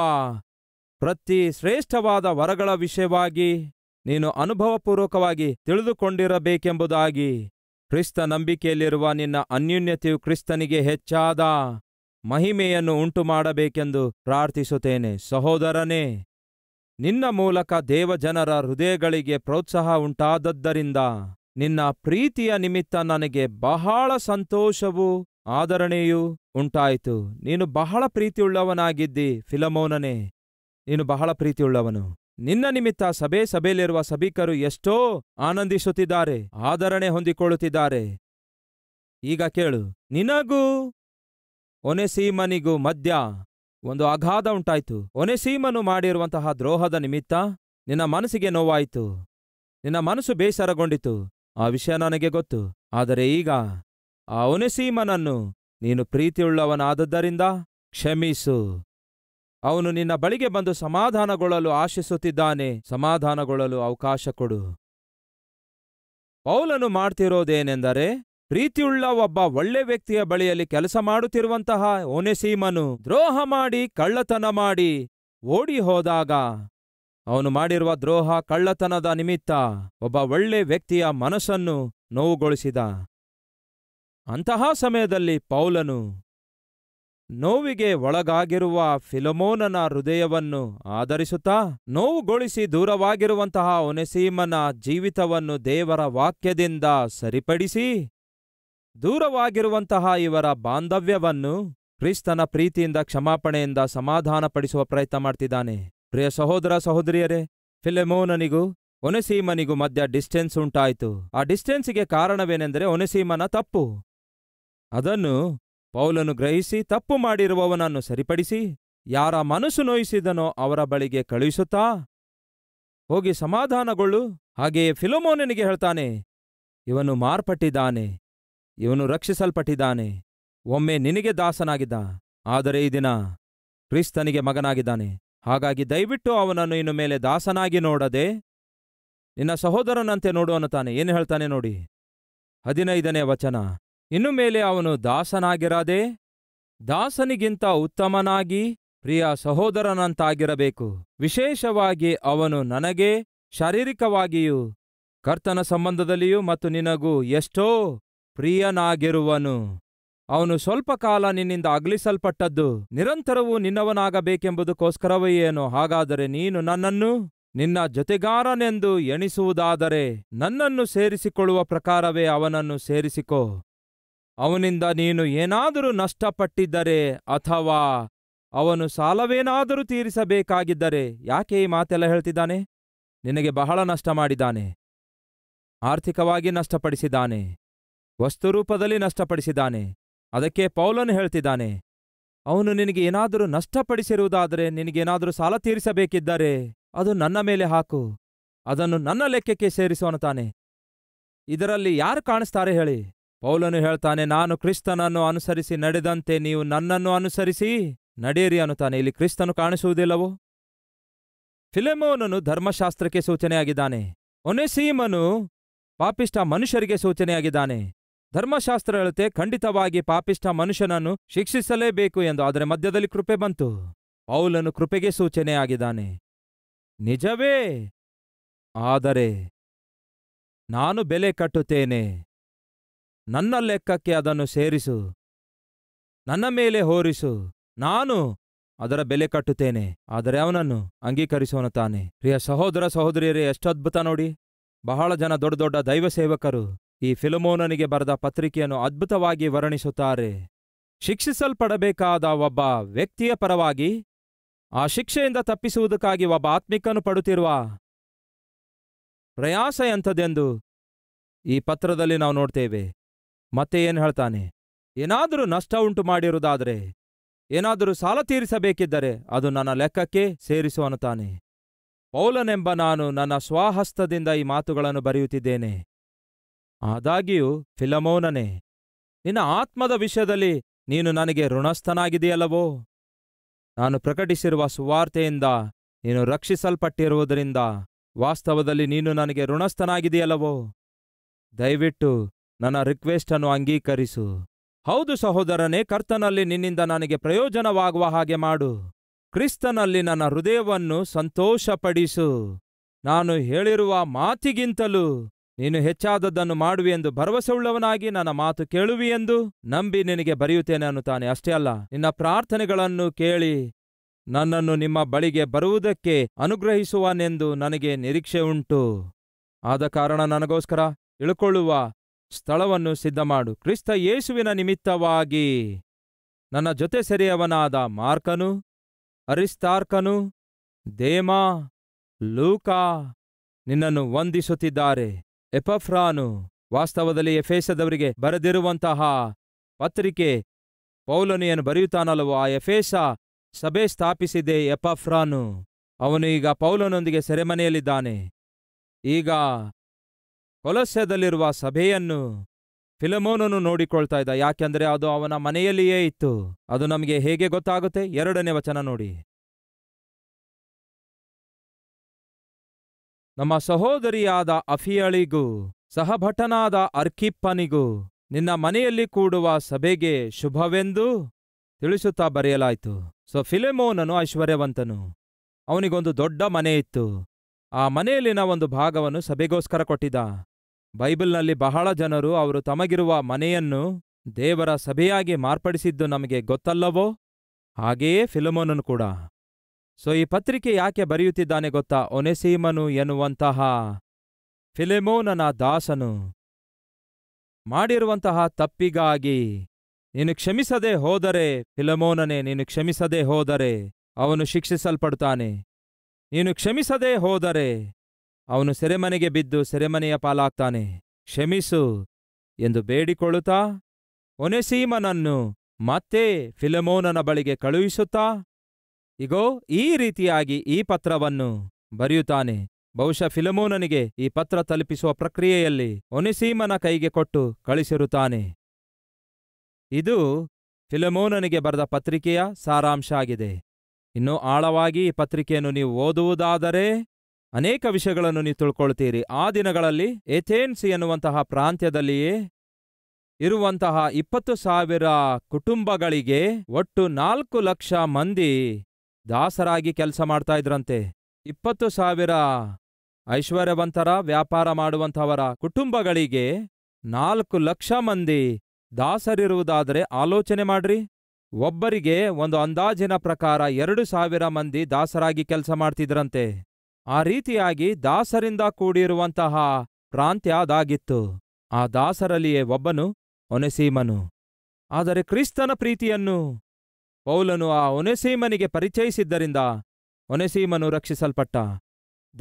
Speaker 1: ಪ್ರತಿ ಶ್ರೇಷ್ಠವಾದ ವರಗಳ ವಿಷಯವಾಗಿ ನೀನು ಅನುಭವಪೂರ್ವಕವಾಗಿ ತಿಳಿದುಕೊಂಡಿರಬೇಕೆಂಬುದಾಗಿ ಕ್ರಿಸ್ತ ನಂಬಿಕೆಯಲ್ಲಿರುವ ನಿನ್ನ ಅನ್ಯೂನ್ಯತೆಯು ಕ್ರಿಸ್ತನಿಗೆ ಹೆಚ್ಚಾದ ಮಹಿಮೆಯನ್ನು ಉಂಟು ಮಾಡಬೇಕೆಂದು ಪ್ರಾರ್ಥಿಸುತ್ತೇನೆ ಸಹೋದರನೇ ನಿನ್ನ ಮೂಲಕ ದೇವಜನರ ಹೃದಯಗಳಿಗೆ ಪ್ರೋತ್ಸಾಹ ಉಂಟಾದದ್ದರಿಂದ ನಿನ್ನ ಪ್ರೀತಿಯ ನಿಮಿತ್ತ ನನಗೆ ಬಹಳ ಸಂತೋಷವೂ ಆದರಣೆಯೂ ಉಂಟಾಯಿತು ನೀನು ಬಹಳ ಪ್ರೀತಿಯುಳ್ಳವನಾಗಿದ್ದಿ ಫಿಲಮೋನನೇ ನೀನು ಬಹಳ ಪ್ರೀತಿಯುಳ್ಳವನು ನಿನ್ನ ನಿಮಿತ್ತ ಸಭೆ ಸಭೆಯಲ್ಲಿರುವ ಸಭಿಕರು ಎಷ್ಟೋ ಆನಂದಿಸುತ್ತಿದ್ದಾರೆ ಆದರಣೆ ಹೊಂದಿಕೊಳ್ಳುತ್ತಿದ್ದಾರೆ ಈಗ ಕೇಳು ನಿನಗೂ ಒನೆಸೀಮನಿಗೂ ಮಧ್ಯ ಒಂದು ಅಗಾಧ ಉಂಟಾಯಿತು ಒನೆಸೀಮನು ಮಾಡಿರುವಂತಹ ದ್ರೋಹದ ನಿಮಿತ್ತ ನಿನ್ನ ಮನಸ್ಸಿಗೆ ನೋವಾಯಿತು ನಿನ್ನ ಮನಸ್ಸು ಬೇಸರಗೊಂಡಿತು ಆ ವಿಷಯ ನನಗೆ ಗೊತ್ತು ಆದರೆ ಈಗ ಆ ಒನೆಸೀಮನನ್ನು ನೀನು ಪ್ರೀತಿಯುಳ್ಳವನಾದದ್ದರಿಂದ ಕ್ಷಮಿಸು ಅವನು ನಿನ್ನ ಬಳಿಗೆ ಬಂದು ಸಮಾಧಾನಗೊಳ್ಳಲು ಆಶಿಸುತ್ತಿದ್ದಾನೆ ಸಮಾಧಾನಗೊಳ್ಳಲು ಅವಕಾಶ ಕೊಡು ಪೌಲನು ಮಾಡ್ತಿರೋದೇನೆಂದರೆ ಪ್ರೀತಿಯುಳ್ಳ ಒಬ್ಬ ಒಳ್ಳೆ ವ್ಯಕ್ತಿಯ ಬಳಿಯಲ್ಲಿ ಕೆಲಸ ಮಾಡುತ್ತಿರುವಂತಹ ಓನೆಸೀಮನು ದ್ರೋಹ ಮಾಡಿ ಕಳ್ಳತನ ಮಾಡಿ ಓಡಿ ಹೋದಾಗ ಅವನು ಮಾಡಿರುವ ದ್ರೋಹ ಕಳ್ಳತನದ ನಿಮಿತ್ತ ಒಬ್ಬ ಒಳ್ಳೆ ವ್ಯಕ್ತಿಯ ಮನಸ್ಸನ್ನು ನೋವುಗೊಳಿಸಿದ ಅಂತಹ ಸಮಯದಲ್ಲಿ ಪೌಲನು ನೋವಿಗೆ ಒಳಗಾಗಿರುವ ಫಿಲಮೋನನ ಹೃದಯವನ್ನು ಆಧರಿಸುತ್ತಾ ನೋವುಗೊಳಿಸಿ ದೂರವಾಗಿರುವಂತಹ ಒನೆಸೀಮನ ಜೀವಿತವನ್ನು ದೇವರ ವಾಕ್ಯದಿಂದ ಸರಿಪಡಿಸಿ ದೂರವಾಗಿರುವಂತಹ ಇವರ ಬಾಂಧವ್ಯವನ್ನು ಕ್ರಿಸ್ತನ ಪ್ರೀತಿಯಿಂದ ಕ್ಷಮಾಪಣೆಯಿಂದ ಸಮಾಧಾನಪಡಿಸುವ ಪ್ರಯತ್ನ ಮಾಡ್ತಿದ್ದಾನೆ ಪ್ರಿಯ ಸಹೋದರ ಸಹೋದರಿಯರೇ ಫಿಲೆಮೋನನಿಗೂ ಒನೆಸೀಮನಿಗೂ ಮಧ್ಯ ಡಿಸ್ಟೆನ್ಸ್ ಉಂಟಾಯಿತು ಆ ಡಿಸ್ಟೆನ್ಸಿಗೆ ಕಾರಣವೇನೆಂದರೆ ಒನೆಸೀಮನ ತಪ್ಪು ಅದನ್ನು ಪೌಲನು ಗ್ರಹಿಸಿ ತಪ್ಪು ಮಾಡಿರುವವನನ್ನು ಸರಿಪಡಿಸಿ ಯಾರ ಮನಸ್ಸು ನೋಯಿಸಿದನೋ ಅವರ ಬಳಿಗೆ ಕಳುಹಿಸುತ್ತಾ ಹೋಗಿ ಸಮಾಧಾನಗೊಳ್ಳು ಹಾಗೆಯೇ ಫಿಲೋಮೋನನಿಗೆ ಹೇಳ್ತಾನೆ ಇವನು ಮಾರ್ಪಟ್ಟಿದ್ದಾನೆ ಇವನು ರಕ್ಷಿಸಲ್ಪಟ್ಟಿದ್ದಾನೆ ಒಮ್ಮೆ ನಿನಗೆ ದಾಸನಾಗಿದ್ದ ಆದರೆ ಈ ದಿನ ಕ್ರಿಸ್ತನಿಗೆ ಮಗನಾಗಿದ್ದಾನೆ ಹಾಗಾಗಿ ದಯವಿಟ್ಟು ಅವನನ್ನು ಇನ್ನು ಮೇಲೆ ದಾಸನಾಗಿ ನೋಡದೆ ನಿನ್ನ ಸಹೋದರನಂತೆ ನೋಡು ತಾನೆ ಏನು ಹೇಳ್ತಾನೆ ನೋಡಿ ಹದಿನೈದನೇ ವಚನ ಇನ್ನು ಮೇಲೆ ಅವನು ದಾಸನಾಗಿರದೆ ದಾಸನಿಗಿಂತ ಉತ್ತಮನಾಗಿ ಪ್ರಿಯ ಸಹೋದರನಂತಾಗಿರಬೇಕು ವಿಶೇಷವಾಗಿ ಅವನು ನನಗೆ ಶಾರೀರಿಕವಾಗಿಯೂ ಕರ್ತನ ಸಂಬಂಧದಲ್ಲಿಯೂ ಮತ್ತು ನಿನಗೂ ಎಷ್ಟೋ ಪ್ರಿಯನಾಗಿರುವನು ಅವನು ಸ್ವಲ್ಪ ಕಾಲ ನಿನ್ನಿಂದ ಅಗಲಿಸಲ್ಪಟ್ಟದ್ದು ನಿರಂತರವೂ ನಿನ್ನವನಾಗಬೇಕೆಂಬುದಕ್ಕೋಸ್ಕರವೇ ಹಾಗಾದರೆ ನೀನು ನನ್ನನ್ನು ನಿನ್ನ ಜೊತೆಗಾರನೆಂದು ಎಣಿಸುವುದಾದರೆ ನನ್ನನ್ನು ಸೇರಿಸಿಕೊಳ್ಳುವ ಪ್ರಕಾರವೇ ಅವನನ್ನು ಸೇರಿಸಿಕೋ ಅವನಿಂದ ನೀನು ಏನಾದರೂ ನಷ್ಟಪಟ್ಟಿದ್ದರೆ ಅಥವಾ ಅವನು ಸಾಲವೇನಾದರೂ ತೀರಿಸಬೇಕಾಗಿದ್ದರೆ ಯಾಕೆ ಈ ಮಾತೆಲ್ಲ ಹೇಳ್ತಿದ್ದಾನೆ ನಿನಗೆ ಬಹಳ ನಷ್ಟ ಮಾಡಿದ್ದಾನೆ ಆರ್ಥಿಕವಾಗಿ ನಷ್ಟಪಡಿಸಿದ್ದಾನೆ ವಸ್ತುರೂಪದಲ್ಲಿ ನಷ್ಟಪಡಿಸಿದ್ದಾನೆ ಅದಕ್ಕೆ ಪೌಲನು ಹೇಳ್ತಿದ್ದಾನೆ ಅವನು ನಿನಗೆ ಏನಾದರೂ ನಷ್ಟಪಡಿಸಿರುವುದಾದರೆ ನಿನಗೇನಾದರೂ ಸಾಲ ತೀರಿಸಬೇಕಿದ್ದರೆ ಅದು ನನ್ನ ಮೇಲೆ ಹಾಕು ಅದನ್ನು ನನ್ನ ಲೆಕ್ಕಕ್ಕೆ ಸೇರಿಸೋಣ ತಾನೆ ಇದರಲ್ಲಿ ಯಾರು ಕಾಣಿಸ್ತಾರೆ ಹೇಳಿ ಪೌಲನು ಹೇಳ್ತಾನೆ ನಾನು ಕ್ರಿಸ್ತನನ್ನು ಅನುಸರಿಸಿ ನಡೆದಂತೆ ನೀವು ನನ್ನನ್ನು ಅನುಸರಿಸಿ ನಡೆಯಿರಿ ಅನ್ನುತ್ತಾನೆ ಇಲ್ಲಿ ಕ್ರಿಸ್ತನು ಕಾಣಿಸುವುದಿಲ್ಲವೋ ಫಿಲೆಮೋನನು ಧರ್ಮಶಾಸ್ತ್ರಕ್ಕೆ ಸೂಚನೆಯಾಗಿದ್ದಾನೆ ಒನೆಸೀಮನು ಪಾಪಿಷ್ಠ ಮನುಷ್ಯರಿಗೆ ಸೂಚನೆಯಾಗಿದ್ದಾನೆ ಧರ್ಮಶಾಸ್ತ್ರ ಹೇಳುತ್ತೆ ಖಂಡಿತವಾಗಿ ಪಾಪಿಷ್ಠ ಮನುಷ್ಯನನ್ನು ಶಿಕ್ಷಿಸಲೇಬೇಕು ಎಂದು ಆದರೆ ಮಧ್ಯದಲ್ಲಿ ಕೃಪೆ ಬಂತು ಪೌಲನು ಕೃಪೆಗೆ ಸೂಚನೆಯಾಗಿದ್ದಾನೆ ನಿಜವೇ ಆದರೆ ನಾನು ಬೆಲೆ ಕಟ್ಟುತ್ತೇನೆ ನನ್ನ ಲೆಕ್ಕಕ್ಕೆ ಅದನ್ನು ಸೇರಿಸು ನನ್ನ ಮೇಲೆ ಹೋರಿಸು ನಾನು ಅದರ ಬೆಲೆ ಕಟ್ಟುತ್ತೇನೆ ಆದರೆ ಅವನನ್ನು ಅಂಗೀಕರಿಸೋನ ತಾನೆ ಪ್ರಿಯ ಸಹೋದರ ಸಹೋದರಿಯರೇ ಅದ್ಭುತ ನೋಡಿ ಬಹಳ ಜನ ದೊಡ್ಡ ದೊಡ್ಡ ದೈವ ಸೇವಕರು ಈ ಫಿಲಮೋನನಿಗೆ ಬರೆದ ಪತ್ರಿಕೆಯನ್ನು ಅದ್ಭುತವಾಗಿ ವರ್ಣಿಸುತ್ತಾರೆ ಶಿಕ್ಷಿಸಲ್ಪಡಬೇಕಾದ ಒಬ್ಬ ವ್ಯಕ್ತಿಯ ಪರವಾಗಿ ಆ ಶಿಕ್ಷೆಯಿಂದ ತಪ್ಪಿಸುವುದಕ್ಕಾಗಿ ಒಬ್ಬ ಆತ್ಮಿಕನು ಪಡುತ್ತಿರುವ ಪ್ರಯಾಸ ಎಂಥದೆಂದು ಈ ಪತ್ರದಲ್ಲಿ ನಾವು ನೋಡ್ತೇವೆ ಮತ್ತೆ ಏನು ಹೇಳ್ತಾನೆ ಏನಾದರೂ ನಷ್ಟ ಉಂಟು ಮಾಡಿರುವುದಾದರೆ ಏನಾದರೂ ಸಾಲ ತೀರಿಸಬೇಕಿದ್ದರೆ ಅದು ನನ್ನ ಲೆಕ್ಕಕ್ಕೆ ತಾನೆ ಪೌಲನೆಂಬ ನಾನು ನನ್ನ ಸ್ವಹಸ್ತದಿಂದ ಈ ಮಾತುಗಳನ್ನು ಬರೆಯುತ್ತಿದ್ದೇನೆ ಆದಾಗ್ಯೂ ಫಿಲಮೋನನೇ ನಿನ್ನ ಆತ್ಮದ ವಿಷಯದಲ್ಲಿ ನೀನು ನನಗೆ ಋಣಸ್ಥನಾಗಿದೆಯಲ್ಲವೋ ನಾನು ಪ್ರಕಟಿಸಿರುವ ಸುವಾರ್ತೆಯಿಂದ ನೀನು ರಕ್ಷಿಸಲ್ಪಟ್ಟಿರುವುದರಿಂದ ವಾಸ್ತವದಲ್ಲಿ ನೀನು ನನಗೆ ಋಣಸ್ಥನಾಗಿದೆಯಲ್ಲವೋ ದಯವಿಟ್ಟು ನನ್ನ ರಿಕ್ವೆಸ್ಟ್ ಅನ್ನು ಅಂಗೀಕರಿಸು ಹೌದು ಸಹೋದರನೇ ಕರ್ತನಲ್ಲಿ ನಿನ್ನಿಂದ ನನಗೆ ಪ್ರಯೋಜನವಾಗುವ ಹಾಗೆ ಮಾಡು ಕ್ರಿಸ್ತನಲ್ಲಿ ನನ್ನ ಹೃದಯವನ್ನು ಸಂತೋಷಪಡಿಸು ನಾನು ಹೇಳಿರುವ ಮಾತಿಗಿಂತಲೂ ನೀನು ಹೆಚ್ಚಾದದ್ದನ್ನು ಮಾಡುವೆ ಎಂದು ಭರವಸೆಯುಳ್ಳವನಾಗಿ ನನ್ನ ಮಾತು ಕೇಳುವಿ ಎಂದು ನಂಬಿ ನಿನಗೆ ಬರೆಯುತ್ತೇನೆ ಅನ್ನುತ್ತಾನೆ ಅಷ್ಟೇ ಅಲ್ಲ ನಿನ್ನ ಪ್ರಾರ್ಥನೆಗಳನ್ನು ಕೇಳಿ ನನ್ನನ್ನು ನಿಮ್ಮ ಬಳಿಗೆ ಬರುವುದಕ್ಕೆ ಅನುಗ್ರಹಿಸುವನೆಂದು ನನಗೆ ನಿರೀಕ್ಷೆ ಉಂಟು ಆದ ಕಾರಣ ನನಗೋಸ್ಕರ ಇಳುಕೊಳ್ಳುವ ಸ್ಥಳವನ್ನು ಸಿದ್ಧಮಾಡು ಕ್ರಿಸ್ತ ಯೇಸುವಿನ ನಿಮಿತ್ತವಾಗಿ ನನ್ನ ಜೊತೆ ಸೆರೆಯವನಾದ ಮಾರ್ಕನು ಅರಿಸ್ತಾರ್ಕನು ದೇಮಾ ಲೂಕಾ ನಿನ್ನನ್ನು ವಂದಿಸುತ್ತಿದ್ದಾರೆ ಎಪಫ್ರಾನು ವಾಸ್ತವದಲ್ಲಿ ಎಫೇಸದವರಿಗೆ ಬರೆದಿರುವಂತಹ ಪತ್ರಿಕೆ ಪೌಲನಿಯನ್ನು ಬರೆಯುತ್ತಾನಲ್ವೋ ಆ ಎಫೇಸ ಸಭೆ ಸ್ಥಾಪಿಸಿದೆ ಎಪಫ್ರಾನು ಅವನು ಈಗ ಪೌಲನೊಂದಿಗೆ ಸೆರೆಮನೆಯಲ್ಲಿದ್ದಾನೆ ಈಗ ಕೊಲಸ್ಯದಲ್ಲಿರುವ ಸಭೆಯನ್ನು ಫಿಲಮೋನನು ನೋಡಿಕೊಳ್ತಾ ಇದ್ದ ಯಾಕೆಂದರೆ ಅದು ಅವನ ಮನೆಯಲ್ಲಿಯೇ ಇತ್ತು ಅದು ನಮಗೆ ಹೇಗೆ ಗೊತ್ತಾಗುತ್ತೆ ಎರಡನೇ ವಚನ ನೋಡಿ ನಮ್ಮ ಸಹೋದರಿಯಾದ ಅಫಿಯಳಿಗೂ ಸಹಭಟನಾದ ಅರ್ಕಿಪ್ಪನಿಗೂ ನಿನ್ನ ಮನೆಯಲ್ಲಿ ಕೂಡುವ ಸಭೆಗೆ ಶುಭವೆಂದು ತಿಳಿಸುತ್ತಾ ಬರೆಯಲಾಯಿತು ಸೊ ಫಿಲೆಮೋನನು ಐಶ್ವರ್ಯವಂತನು ಅವನಿಗೊಂದು ದೊಡ್ಡ ಮನೆ ಇತ್ತು ಆ ಮನೆಯಲ್ಲಿನ ಒಂದು ಭಾಗವನ್ನು ಸಭೆಗೋಸ್ಕರ ಕೊಟ್ಟಿದ್ದ ಬೈಬಲ್ನಲ್ಲಿ ಬಹಳ ಜನರು ಅವರು ತಮಗಿರುವ ಮನೆಯನ್ನು ದೇವರ ಸಭೆಯಾಗಿ ಮಾರ್ಪಡಿಸಿದ್ದು ನಮಗೆ ಗೊತ್ತಲ್ಲವೋ ಹಾಗೆಯೇ ಫಿಲಮೋನನು ಕೂಡ ಸೊ ಈ ಪತ್ರಿಕೆ ಯಾಕೆ ಬರೆಯುತ್ತಿದ್ದಾನೆ ಗೊತ್ತಾ ಒನೆಸೀಮನು ಎನ್ನುವಂತಹ ಫಿಲೆಮೋನನ ದಾಸನು ಮಾಡಿರುವಂತಹ ತಪ್ಪಿಗಾಗಿ ನೀನು ಕ್ಷಮಿಸದೆ ಹೋದರೆ ಫಿಲಮೋನನೇ ನೀನು ಕ್ಷಮಿಸದೆ ಹೋದರೆ ಅವನು ಶಿಕ್ಷಿಸಲ್ಪಡುತ್ತಾನೆ ನೀನು ಕ್ಷಮಿಸದೇ ಹೋದರೆ ಅವನು ಸೆರೆಮನೆಗೆ ಬಿದ್ದು ಸೆರೆಮನೆಯ ಪಾಲಾಗ್ತಾನೆ ಕ್ಷಮಿಸು ಎಂದು ಬೇಡಿಕೊಳ್ಳುತ್ತಾ ಒನೆಸೀಮನನ್ನು ಮತ್ತೆ ಫಿಲಮೋನನ ಬಳಿಗೆ ಕಳುಹಿಸುತ್ತಾ ಇಗೋ ಈ ರೀತಿಯಾಗಿ ಈ ಪತ್ರವನ್ನು ಬರೆಯುತ್ತಾನೆ ಬಹುಶಃ ಫಿಲಮೋನನಿಗೆ ಈ ಪತ್ರ ತಲುಪಿಸುವ ಪ್ರಕ್ರಿಯೆಯಲ್ಲಿ ಒನೆಸೀಮನ ಕೈಗೆ ಕೊಟ್ಟು ಕಳಿಸಿರುತ್ತಾನೆ ಇದು ಫಿಲಮೋನನಿಗೆ ಬರೆದ ಪತ್ರಿಕೆಯ ಸಾರಾಂಶ ಆಗಿದೆ ಇನ್ನೂ ಆಳವಾಗಿ ಈ ಪತ್ರಿಕೆಯನ್ನು ನೀವು ಓದುವುದಾದರೆ ಅನೇಕ ವಿಷಯಗಳನ್ನು ನೀವು ತಿಳ್ಕೊಳ್ತೀರಿ ಆ ದಿನಗಳಲ್ಲಿ ಎಥೆನ್ಸ್ ಎನ್ನುವಂತಹ ಪ್ರಾಂತ್ಯದಲ್ಲಿಯೇ ಇರುವಂತಹ ಇಪ್ಪತ್ತು ಸಾವಿರ ಕುಟುಂಬಗಳಿಗೆ ಒಟ್ಟು ನಾಲ್ಕು ಲಕ್ಷ ಮಂದಿ ದಾಸರಾಗಿ ಕೆಲಸ ಮಾಡ್ತಾ ಇದ್ರಂತೆ ಇಪ್ಪತ್ತು ಸಾವಿರ ಐಶ್ವರ್ಯವಂತರ ವ್ಯಾಪಾರ ಮಾಡುವಂಥವರ ಕುಟುಂಬಗಳಿಗೆ ನಾಲ್ಕು ಲಕ್ಷ ಮಂದಿ ದಾಸರಿರುವುದಾದರೆ ಆಲೋಚನೆ ಮಾಡ್ರಿ ಒಬ್ಬರಿಗೆ ಒಂದು ಅಂದಾಜಿನ ಪ್ರಕಾರ ಎರಡು ಸಾವಿರ ಮಂದಿ ದಾಸರಾಗಿ ಕೆಲಸ ಮಾಡ್ತಿದ್ರಂತೆ ಆ ರೀತಿಯಾಗಿ ದಾಸರಿಂದ ಕೂಡಿರುವಂತಹ ಪ್ರಾಂತ್ಯ ಅದಾಗಿತ್ತು ಆ ದಾಸರಲ್ಲಿಯೇ ಒಬ್ಬನು ಒನೆಸೀಮನು ಆದರೆ ಕ್ರಿಸ್ತನ ಪ್ರೀತಿಯನ್ನು ಪೌಲನು ಆ ಒನೆಸೀಮನಿಗೆ ಪರಿಚಯಿಸಿದ್ದರಿಂದ ಒನೆಸೀಮನು ರಕ್ಷಿಸಲ್ಪಟ್ಟ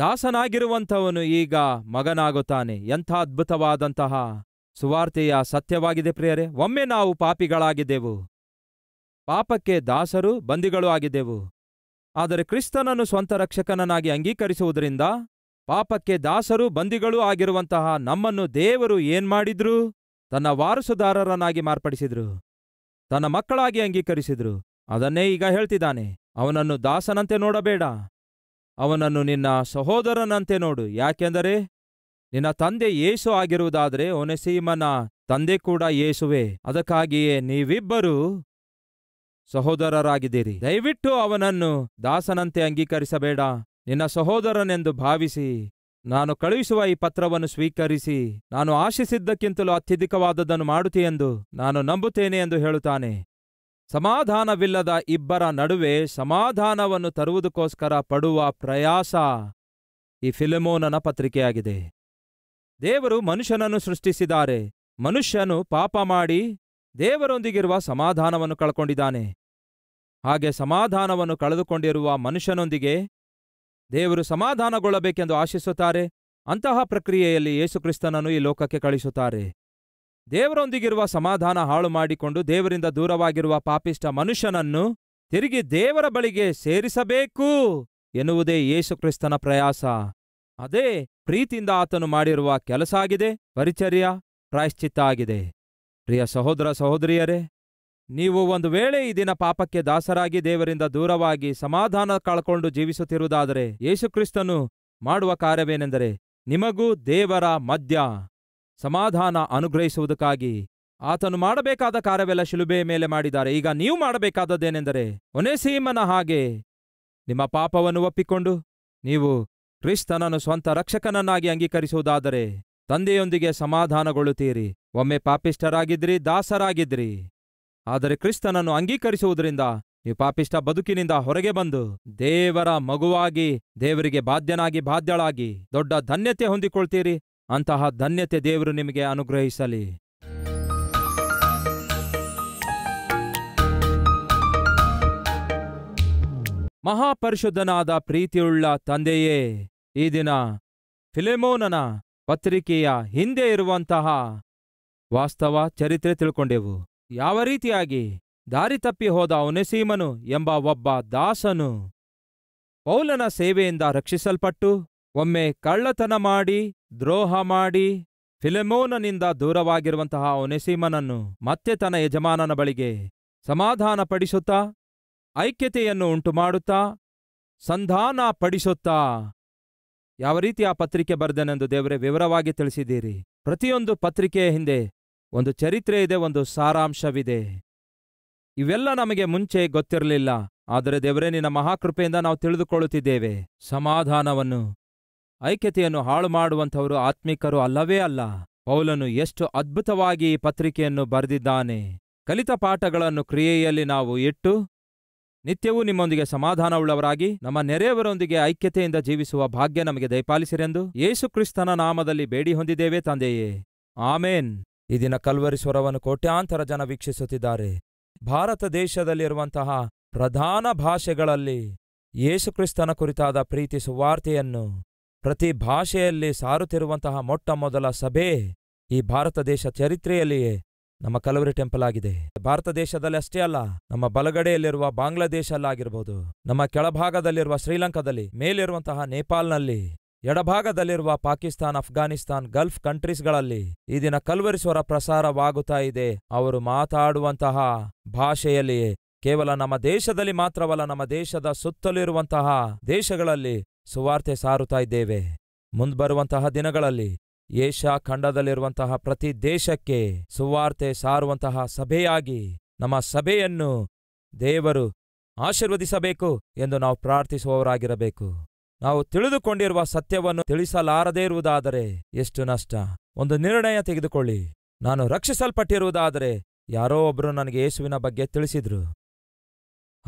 Speaker 1: ದಾಸನಾಗಿರುವಂಥವನು ಈಗ ಮಗನಾಗುತ್ತಾನೆ ಎಂಥ ಅದ್ಭುತವಾದಂತಹ ಸುವಾರ್ತೆಯ ಸತ್ಯವಾಗಿದೆ ಪ್ರಿಯರೇ ಒಮ್ಮೆ ನಾವು ಪಾಪಿಗಳಾಗಿದ್ದೆವು ಪಾಪಕ್ಕೆ ದಾಸರು ಬಂದಿಗಳು ಆಗಿದ್ದೆವು ಆದರೆ ಕ್ರಿಸ್ತನನ್ನು ಸ್ವಂತ ರಕ್ಷಕನನ್ನಾಗಿ ಅಂಗೀಕರಿಸುವುದರಿಂದ ಪಾಪಕ್ಕೆ ದಾಸರು ಬಂದಿಗಳೂ ಆಗಿರುವಂತಹ ನಮ್ಮನ್ನು ದೇವರು ಮಾಡಿದ್ರು ತನ್ನ ವಾರಸುದಾರರನ್ನಾಗಿ ಮಾರ್ಪಡಿಸಿದ್ರು ತನ್ನ ಮಕ್ಕಳಾಗಿ ಅಂಗೀಕರಿಸಿದ್ರು ಅದನ್ನೇ ಈಗ ಹೇಳ್ತಿದ್ದಾನೆ ಅವನನ್ನು ದಾಸನಂತೆ ನೋಡಬೇಡ ಅವನನ್ನು ನಿನ್ನ ಸಹೋದರನಂತೆ ನೋಡು ಯಾಕೆಂದರೆ ನಿನ್ನ ತಂದೆ ಏಸು ಆಗಿರುವುದಾದರೆ ಒನೆಸೀಮನ ತಂದೆ ಕೂಡ ಏಸುವೆ ಅದಕ್ಕಾಗಿಯೇ ನೀವಿಬ್ಬರೂ ಸಹೋದರರಾಗಿದ್ದೀರಿ ದಯವಿಟ್ಟು ಅವನನ್ನು ದಾಸನಂತೆ ಅಂಗೀಕರಿಸಬೇಡ ನಿನ್ನ ಸಹೋದರನೆಂದು ಭಾವಿಸಿ ನಾನು ಕಳುಹಿಸುವ ಈ ಪತ್ರವನ್ನು ಸ್ವೀಕರಿಸಿ ನಾನು ಆಶಿಸಿದ್ದಕ್ಕಿಂತಲೂ ಅತ್ಯಧಿಕವಾದದ್ದನ್ನು ಮಾಡುತ್ತೀಯೆಂದು ನಾನು ನಂಬುತ್ತೇನೆ ಎಂದು ಹೇಳುತ್ತಾನೆ ಸಮಾಧಾನವಿಲ್ಲದ ಇಬ್ಬರ ನಡುವೆ ಸಮಾಧಾನವನ್ನು ತರುವುದಕ್ಕೋಸ್ಕರ ಪಡುವ ಪ್ರಯಾಸ ಈ ಫಿಲೆಮೋನನ ಪತ್ರಿಕೆಯಾಗಿದೆ ದೇವರು ಮನುಷ್ಯನನ್ನು ಸೃಷ್ಟಿಸಿದ್ದಾರೆ ಮನುಷ್ಯನು ಪಾಪ ಮಾಡಿ ದೇವರೊಂದಿಗಿರುವ ಸಮಾಧಾನವನ್ನು ಕಳ್ಕೊಂಡಿದ್ದಾನೆ ಹಾಗೆ ಸಮಾಧಾನವನ್ನು ಕಳೆದುಕೊಂಡಿರುವ ಮನುಷ್ಯನೊಂದಿಗೆ ದೇವರು ಸಮಾಧಾನಗೊಳ್ಳಬೇಕೆಂದು ಆಶಿಸುತ್ತಾರೆ ಅಂತಹ ಪ್ರಕ್ರಿಯೆಯಲ್ಲಿ ಯೇಸುಕ್ರಿಸ್ತನನ್ನು ಈ ಲೋಕಕ್ಕೆ ಕಳಿಸುತ್ತಾರೆ ದೇವರೊಂದಿಗಿರುವ ಸಮಾಧಾನ ಹಾಳು ಮಾಡಿಕೊಂಡು ದೇವರಿಂದ ದೂರವಾಗಿರುವ ಪಾಪಿಷ್ಟ ಮನುಷ್ಯನನ್ನು ತಿರುಗಿ ದೇವರ ಬಳಿಗೆ ಸೇರಿಸಬೇಕು ಎನ್ನುವುದೇ ಯೇಸುಕ್ರಿಸ್ತನ ಪ್ರಯಾಸ ಅದೇ ಪ್ರೀತಿಯಿಂದ ಆತನು ಮಾಡಿರುವ ಕೆಲಸ ಆಗಿದೆ ಪರಿಚರ್ಯ ಪ್ರಾಯಶ್ಚಿತ್ತ ಆಗಿದೆ ಪ್ರಿಯ ಸಹೋದರ ಸಹೋದರಿಯರೇ ನೀವು ಒಂದು ವೇಳೆ ಈ ದಿನ ಪಾಪಕ್ಕೆ ದಾಸರಾಗಿ ದೇವರಿಂದ ದೂರವಾಗಿ ಸಮಾಧಾನ ಕಳ್ಕೊಂಡು ಜೀವಿಸುತ್ತಿರುವುದಾದರೆ ಯೇಸುಕ್ರಿಸ್ತನು ಮಾಡುವ ಕಾರ್ಯವೇನೆಂದರೆ ನಿಮಗೂ ದೇವರ ಮಧ್ಯ ಸಮಾಧಾನ ಅನುಗ್ರಹಿಸುವುದಕ್ಕಾಗಿ ಆತನು ಮಾಡಬೇಕಾದ ಕಾರ್ಯವೆಲ್ಲ ಶಿಲುಬೆಯ ಮೇಲೆ ಮಾಡಿದ್ದಾರೆ ಈಗ ನೀವು ಮಾಡಬೇಕಾದದ್ದೇನೆಂದರೆ ಒನೆಸೀಮನ ಹಾಗೆ ನಿಮ್ಮ ಪಾಪವನ್ನು ಒಪ್ಪಿಕೊಂಡು ನೀವು ಕ್ರಿಸ್ತನನ್ನು ಸ್ವಂತ ರಕ್ಷಕನನ್ನಾಗಿ ಅಂಗೀಕರಿಸುವುದಾದರೆ ತಂದೆಯೊಂದಿಗೆ ಸಮಾಧಾನಗೊಳ್ಳುತ್ತೀರಿ ಒಮ್ಮೆ ಪಾಪಿಷ್ಠರಾಗಿದ್ರಿ ದಾಸರಾಗಿದ್ರಿ ಆದರೆ ಕ್ರಿಸ್ತನನ್ನು ಅಂಗೀಕರಿಸುವುದರಿಂದ ಈ ಪಾಪಿಷ್ಟ ಬದುಕಿನಿಂದ ಹೊರಗೆ ಬಂದು ದೇವರ ಮಗುವಾಗಿ ದೇವರಿಗೆ ಬಾಧ್ಯನಾಗಿ ಬಾಧ್ಯಳಾಗಿ ದೊಡ್ಡ ಧನ್ಯತೆ ಹೊಂದಿಕೊಳ್ತೀರಿ ಅಂತಹ ಧನ್ಯತೆ ದೇವರು ನಿಮಗೆ ಅನುಗ್ರಹಿಸಲಿ ಮಹಾಪರಿಶುದ್ಧನಾದ ಪ್ರೀತಿಯುಳ್ಳ ತಂದೆಯೇ ಈ ದಿನ ಫಿಲೆಮೋನನ ಪತ್ರಿಕೆಯ ಹಿಂದೆ ಇರುವಂತಹ ವಾಸ್ತವ ಚರಿತ್ರೆ ತಿಳ್ಕೊಂಡೆವು ಯಾವ ರೀತಿಯಾಗಿ ದಾರಿ ತಪ್ಪಿ ಹೋದ ಒನೆಸೀಮನು ಎಂಬ ಒಬ್ಬ ದಾಸನು ಪೌಲನ ಸೇವೆಯಿಂದ ರಕ್ಷಿಸಲ್ಪಟ್ಟು ಒಮ್ಮೆ ಕಳ್ಳತನ ಮಾಡಿ ದ್ರೋಹ ಮಾಡಿ ಫಿಲೆಮೋನನಿಂದ ದೂರವಾಗಿರುವಂತಹ ಒನೆಸೀಮನನ್ನು ಮತ್ತೆ ತನ್ನ ಯಜಮಾನನ ಬಳಿಗೆ ಸಮಾಧಾನಪಡಿಸುತ್ತಾ ಐಕ್ಯತೆಯನ್ನು ಉಂಟುಮಾಡುತ್ತಾ ಸಂಧಾನ ಪಡಿಸುತ್ತಾ ಯಾವ ರೀತಿ ಆ ಪತ್ರಿಕೆ ಬರೆದನೆಂದು ದೇವರೇ ವಿವರವಾಗಿ ತಿಳಿಸಿದ್ದೀರಿ ಪ್ರತಿಯೊಂದು ಪತ್ರಿಕೆಯ ಹಿಂದೆ ಒಂದು ಚರಿತ್ರೆ ಇದೆ ಒಂದು ಸಾರಾಂಶವಿದೆ ಇವೆಲ್ಲ ನಮಗೆ ಮುಂಚೆ ಗೊತ್ತಿರಲಿಲ್ಲ ಆದರೆ ದೇವರೇ ನಿನ್ನ ಮಹಾಕೃಪೆಯಿಂದ ನಾವು ತಿಳಿದುಕೊಳ್ಳುತ್ತಿದ್ದೇವೆ ಸಮಾಧಾನವನ್ನು ಐಕ್ಯತೆಯನ್ನು ಹಾಳು ಮಾಡುವಂಥವರು ಆತ್ಮಿಕರು ಅಲ್ಲವೇ ಅಲ್ಲ ಪೌಲನು ಎಷ್ಟು ಅದ್ಭುತವಾಗಿ ಈ ಪತ್ರಿಕೆಯನ್ನು ಬರೆದಿದ್ದಾನೆ ಕಲಿತ ಪಾಠಗಳನ್ನು ಕ್ರಿಯೆಯಲ್ಲಿ ನಾವು ಇಟ್ಟು ನಿತ್ಯವೂ ನಿಮ್ಮೊಂದಿಗೆ ಸಮಾಧಾನವುಳ್ಳವರಾಗಿ ನಮ್ಮ ನೆರೆಯವರೊಂದಿಗೆ ಐಕ್ಯತೆಯಿಂದ ಜೀವಿಸುವ ಭಾಗ್ಯ ನಮಗೆ ದಯಪಾಲಿಸಿರೆಂದು ಯೇಸುಕ್ರಿಸ್ತನ ನಾಮದಲ್ಲಿ ಬೇಡಿ ಹೊಂದಿದ್ದೇವೆ ತಂದೆಯೇ ಆಮೇನ್ ಈ ದಿನ ಸ್ವರವನ್ನು ಕೋಟ್ಯಾಂತರ ಜನ ವೀಕ್ಷಿಸುತ್ತಿದ್ದಾರೆ ಭಾರತ ದೇಶದಲ್ಲಿರುವಂತಹ ಪ್ರಧಾನ ಭಾಷೆಗಳಲ್ಲಿ ಯೇಸುಕ್ರಿಸ್ತನ ಕುರಿತಾದ ಪ್ರೀತಿ ಸುವಾರ್ತೆಯನ್ನು ಪ್ರತಿ ಭಾಷೆಯಲ್ಲಿ ಸಾರುತ್ತಿರುವಂತಹ ಮೊಟ್ಟ ಮೊದಲ ಸಭೆ ಈ ಭಾರತ ದೇಶ ಚರಿತ್ರೆಯಲ್ಲಿಯೇ ನಮ್ಮ ಕಲವರಿ ಟೆಂಪಲ್ ಆಗಿದೆ ಭಾರತ ದೇಶದಲ್ಲಿ ಅಷ್ಟೇ ಅಲ್ಲ ನಮ್ಮ ಬಲಗಡೆಯಲ್ಲಿರುವ ಬಾಂಗ್ಲಾದೇಶಲ್ಲಾಗಿರ್ಬೋದು ನಮ್ಮ ಕೆಳಭಾಗದಲ್ಲಿರುವ ಶ್ರೀಲಂಕಾದಲ್ಲಿ ಮೇಲಿರುವಂತಹ ನೇಪಾಲ್ನಲ್ಲಿ ಎಡಭಾಗದಲ್ಲಿರುವ ಪಾಕಿಸ್ತಾನ್ ಅಫ್ಘಾನಿಸ್ತಾನ್ ಗಲ್ಫ್ ಕಂಟ್ರೀಸ್ಗಳಲ್ಲಿ ಈ ದಿನ ಪ್ರಸಾರವಾಗುತ್ತಾ ಇದೆ ಅವರು ಮಾತಾಡುವಂತಹ ಭಾಷೆಯಲ್ಲಿಯೇ ಕೇವಲ ನಮ್ಮ ದೇಶದಲ್ಲಿ ಮಾತ್ರವಲ್ಲ ನಮ್ಮ ದೇಶದ ಸುತ್ತಲಿರುವಂತಹ ದೇಶಗಳಲ್ಲಿ ಸುವಾರ್ತೆ ಸಾರುತ್ತಾ ಇದ್ದೇವೆ ಮುಂದ್ಬರುವಂತಹ ದಿನಗಳಲ್ಲಿ ಏಷ್ಯಾ ಖಂಡದಲ್ಲಿರುವಂತಹ ಪ್ರತಿ ದೇಶಕ್ಕೆ ಸುವಾರ್ತೆ ಸಾರುವಂತಹ ಸಭೆಯಾಗಿ ನಮ್ಮ ಸಭೆಯನ್ನು ದೇವರು ಆಶೀರ್ವದಿಸಬೇಕು ಎಂದು ನಾವು ಪ್ರಾರ್ಥಿಸುವವರಾಗಿರಬೇಕು ನಾವು ತಿಳಿದುಕೊಂಡಿರುವ ಸತ್ಯವನ್ನು ತಿಳಿಸಲಾರದೇ ಇರುವುದಾದರೆ ಎಷ್ಟು ನಷ್ಟ ಒಂದು ನಿರ್ಣಯ ತೆಗೆದುಕೊಳ್ಳಿ ನಾನು ರಕ್ಷಿಸಲ್ಪಟ್ಟಿರುವುದಾದರೆ ಯಾರೋ ಒಬ್ಬರು ನನಗೆ ಯೇಸುವಿನ ಬಗ್ಗೆ ತಿಳಿಸಿದ್ರು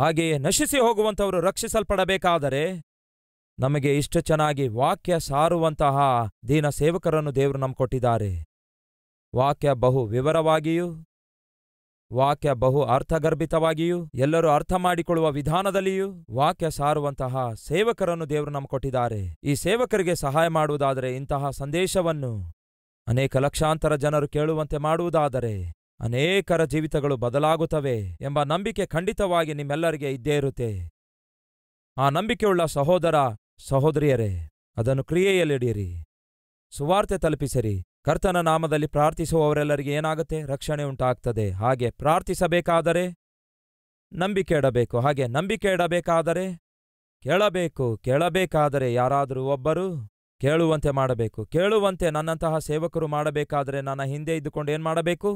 Speaker 1: ಹಾಗೆಯೇ ನಶಿಸಿ ಹೋಗುವಂಥವರು ರಕ್ಷಿಸಲ್ಪಡಬೇಕಾದರೆ ನಮಗೆ ಇಷ್ಟು ಚೆನ್ನಾಗಿ ವಾಕ್ಯ ಸಾರುವಂತಹ ದೀನ ಸೇವಕರನ್ನು ದೇವರು ನಮ್ಕೊಟ್ಟಿದ್ದಾರೆ ಕೊಟ್ಟಿದ್ದಾರೆ ವಾಕ್ಯ ಬಹು ವಿವರವಾಗಿಯೂ ವಾಕ್ಯ ಬಹು ಅರ್ಥಗರ್ಭಿತವಾಗಿಯೂ ಎಲ್ಲರೂ ಅರ್ಥ ಮಾಡಿಕೊಳ್ಳುವ ವಿಧಾನದಲ್ಲಿಯೂ ವಾಕ್ಯ ಸಾರುವಂತಹ ಸೇವಕರನ್ನು ದೇವರು ನಮ್ಮ ಕೊಟ್ಟಿದ್ದಾರೆ ಈ ಸೇವಕರಿಗೆ ಸಹಾಯ ಮಾಡುವುದಾದರೆ ಇಂತಹ ಸಂದೇಶವನ್ನು ಅನೇಕ ಲಕ್ಷಾಂತರ ಜನರು ಕೇಳುವಂತೆ ಮಾಡುವುದಾದರೆ ಅನೇಕರ ಜೀವಿತಗಳು ಬದಲಾಗುತ್ತವೆ ಎಂಬ ನಂಬಿಕೆ ಖಂಡಿತವಾಗಿ ನಿಮ್ಮೆಲ್ಲರಿಗೆ ಇದ್ದೇ ಇರುತ್ತೆ ಆ ನಂಬಿಕೆಯುಳ್ಳ ಸಹೋದರ ಸಹೋದರಿಯರೇ ಅದನ್ನು ಕ್ರಿಯೆಯಲ್ಲಿಡಿಯಿರಿ ಸುವಾರ್ತೆ ತಲುಪಿಸಿರಿ ಕರ್ತನ ನಾಮದಲ್ಲಿ ಪ್ರಾರ್ಥಿಸುವವರೆಲ್ಲರಿಗೆ ಏನಾಗುತ್ತೆ ರಕ್ಷಣೆ ಉಂಟಾಗ್ತದೆ ಹಾಗೆ ಪ್ರಾರ್ಥಿಸಬೇಕಾದರೆ ನಂಬಿಕೆ ಇಡಬೇಕು ಹಾಗೆ ನಂಬಿಕೆ ಇಡಬೇಕಾದರೆ ಕೇಳಬೇಕು ಕೇಳಬೇಕಾದರೆ ಯಾರಾದರೂ ಒಬ್ಬರು ಕೇಳುವಂತೆ ಮಾಡಬೇಕು ಕೇಳುವಂತೆ ನನ್ನಂತಹ ಸೇವಕರು ಮಾಡಬೇಕಾದರೆ ನನ್ನ ಹಿಂದೆ ಇದ್ದುಕೊಂಡು ಏನು ಮಾಡಬೇಕು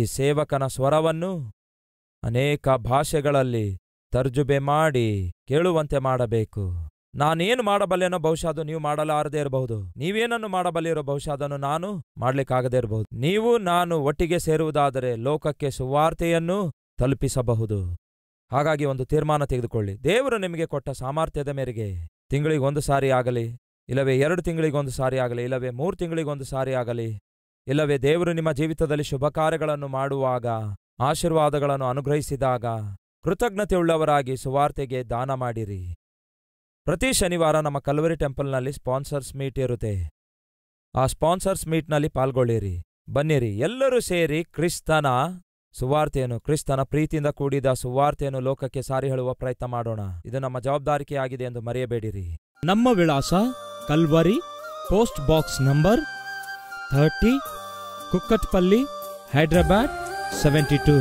Speaker 1: ಈ ಸೇವಕನ ಸ್ವರವನ್ನು ಅನೇಕ ಭಾಷೆಗಳಲ್ಲಿ ತರ್ಜುಬೆ ಮಾಡಿ ಕೇಳುವಂತೆ ಮಾಡಬೇಕು ನಾನೇನು ಮಾಡಬಲ್ಲೆನೋ ಬಹುಶಃ ಅದು ನೀವು ಮಾಡಲಾರದೇ ಇರಬಹುದು ನೀವೇನನ್ನು ಮಾಡಬಲ್ಲಿರೋ ಬಹುಶಃ ಅದನ್ನು ನಾನು ಮಾಡಲಿಕ್ಕಾಗದೇ ಇರಬಹುದು ನೀವು ನಾನು ಒಟ್ಟಿಗೆ ಸೇರುವುದಾದರೆ ಲೋಕಕ್ಕೆ ಸುವಾರ್ತೆಯನ್ನು ತಲುಪಿಸಬಹುದು ಹಾಗಾಗಿ ಒಂದು ತೀರ್ಮಾನ ತೆಗೆದುಕೊಳ್ಳಿ ದೇವರು ನಿಮಗೆ ಕೊಟ್ಟ ಸಾಮರ್ಥ್ಯದ ಮೇರೆಗೆ ತಿಂಗಳಿಗೊಂದು ಸಾರಿ ಆಗಲಿ ಇಲ್ಲವೇ ಎರಡು ತಿಂಗಳಿಗೊಂದು ಸಾರಿ ಆಗಲಿ ಇಲ್ಲವೇ ಮೂರು ತಿಂಗಳಿಗೊಂದು ಸಾರಿ ಆಗಲಿ ಇಲ್ಲವೇ ದೇವರು ನಿಮ್ಮ ಜೀವಿತದಲ್ಲಿ ಶುಭ ಕಾರ್ಯಗಳನ್ನು ಮಾಡುವಾಗ ಆಶೀರ್ವಾದಗಳನ್ನು ಅನುಗ್ರಹಿಸಿದಾಗ ಕೃತಜ್ಞತೆಯುಳ್ಳವರಾಗಿ ಸುವಾರ್ತೆಗೆ ದಾನ ಮಾಡಿರಿ ಪ್ರತಿ ಶನಿವಾರ ನಮ್ಮ ಕಲ್ವರಿ ಟೆಂಪಲ್ನಲ್ಲಿ ಸ್ಪಾನ್ಸರ್ಸ್ ಮೀಟ್ ಇರುತ್ತೆ ಆ ಸ್ಪಾನ್ಸರ್ಸ್ ಮೀಟ್ನಲ್ಲಿ ಪಾಲ್ಗೊಳ್ಳಿರಿ ಬನ್ನಿರಿ ಎಲ್ಲರೂ ಸೇರಿ ಕ್ರಿಸ್ತನ ಸುವಾರ್ತೆಯನ್ನು ಕ್ರಿಸ್ತನ ಪ್ರೀತಿಯಿಂದ ಕೂಡಿದ ಸುವಾರ್ತೆಯನ್ನು ಲೋಕಕ್ಕೆ ಸಾರಿ ಹೇಳುವ ಪ್ರಯತ್ನ ಮಾಡೋಣ ಇದು ನಮ್ಮ ಜವಾಬ್ದಾರಿಕೆಯಾಗಿದೆ ಎಂದು ಮರೆಯಬೇಡಿರಿ ನಮ್ಮ ವಿಳಾಸ Calvary post box number thirty Kukatpally Hyderabad seventy two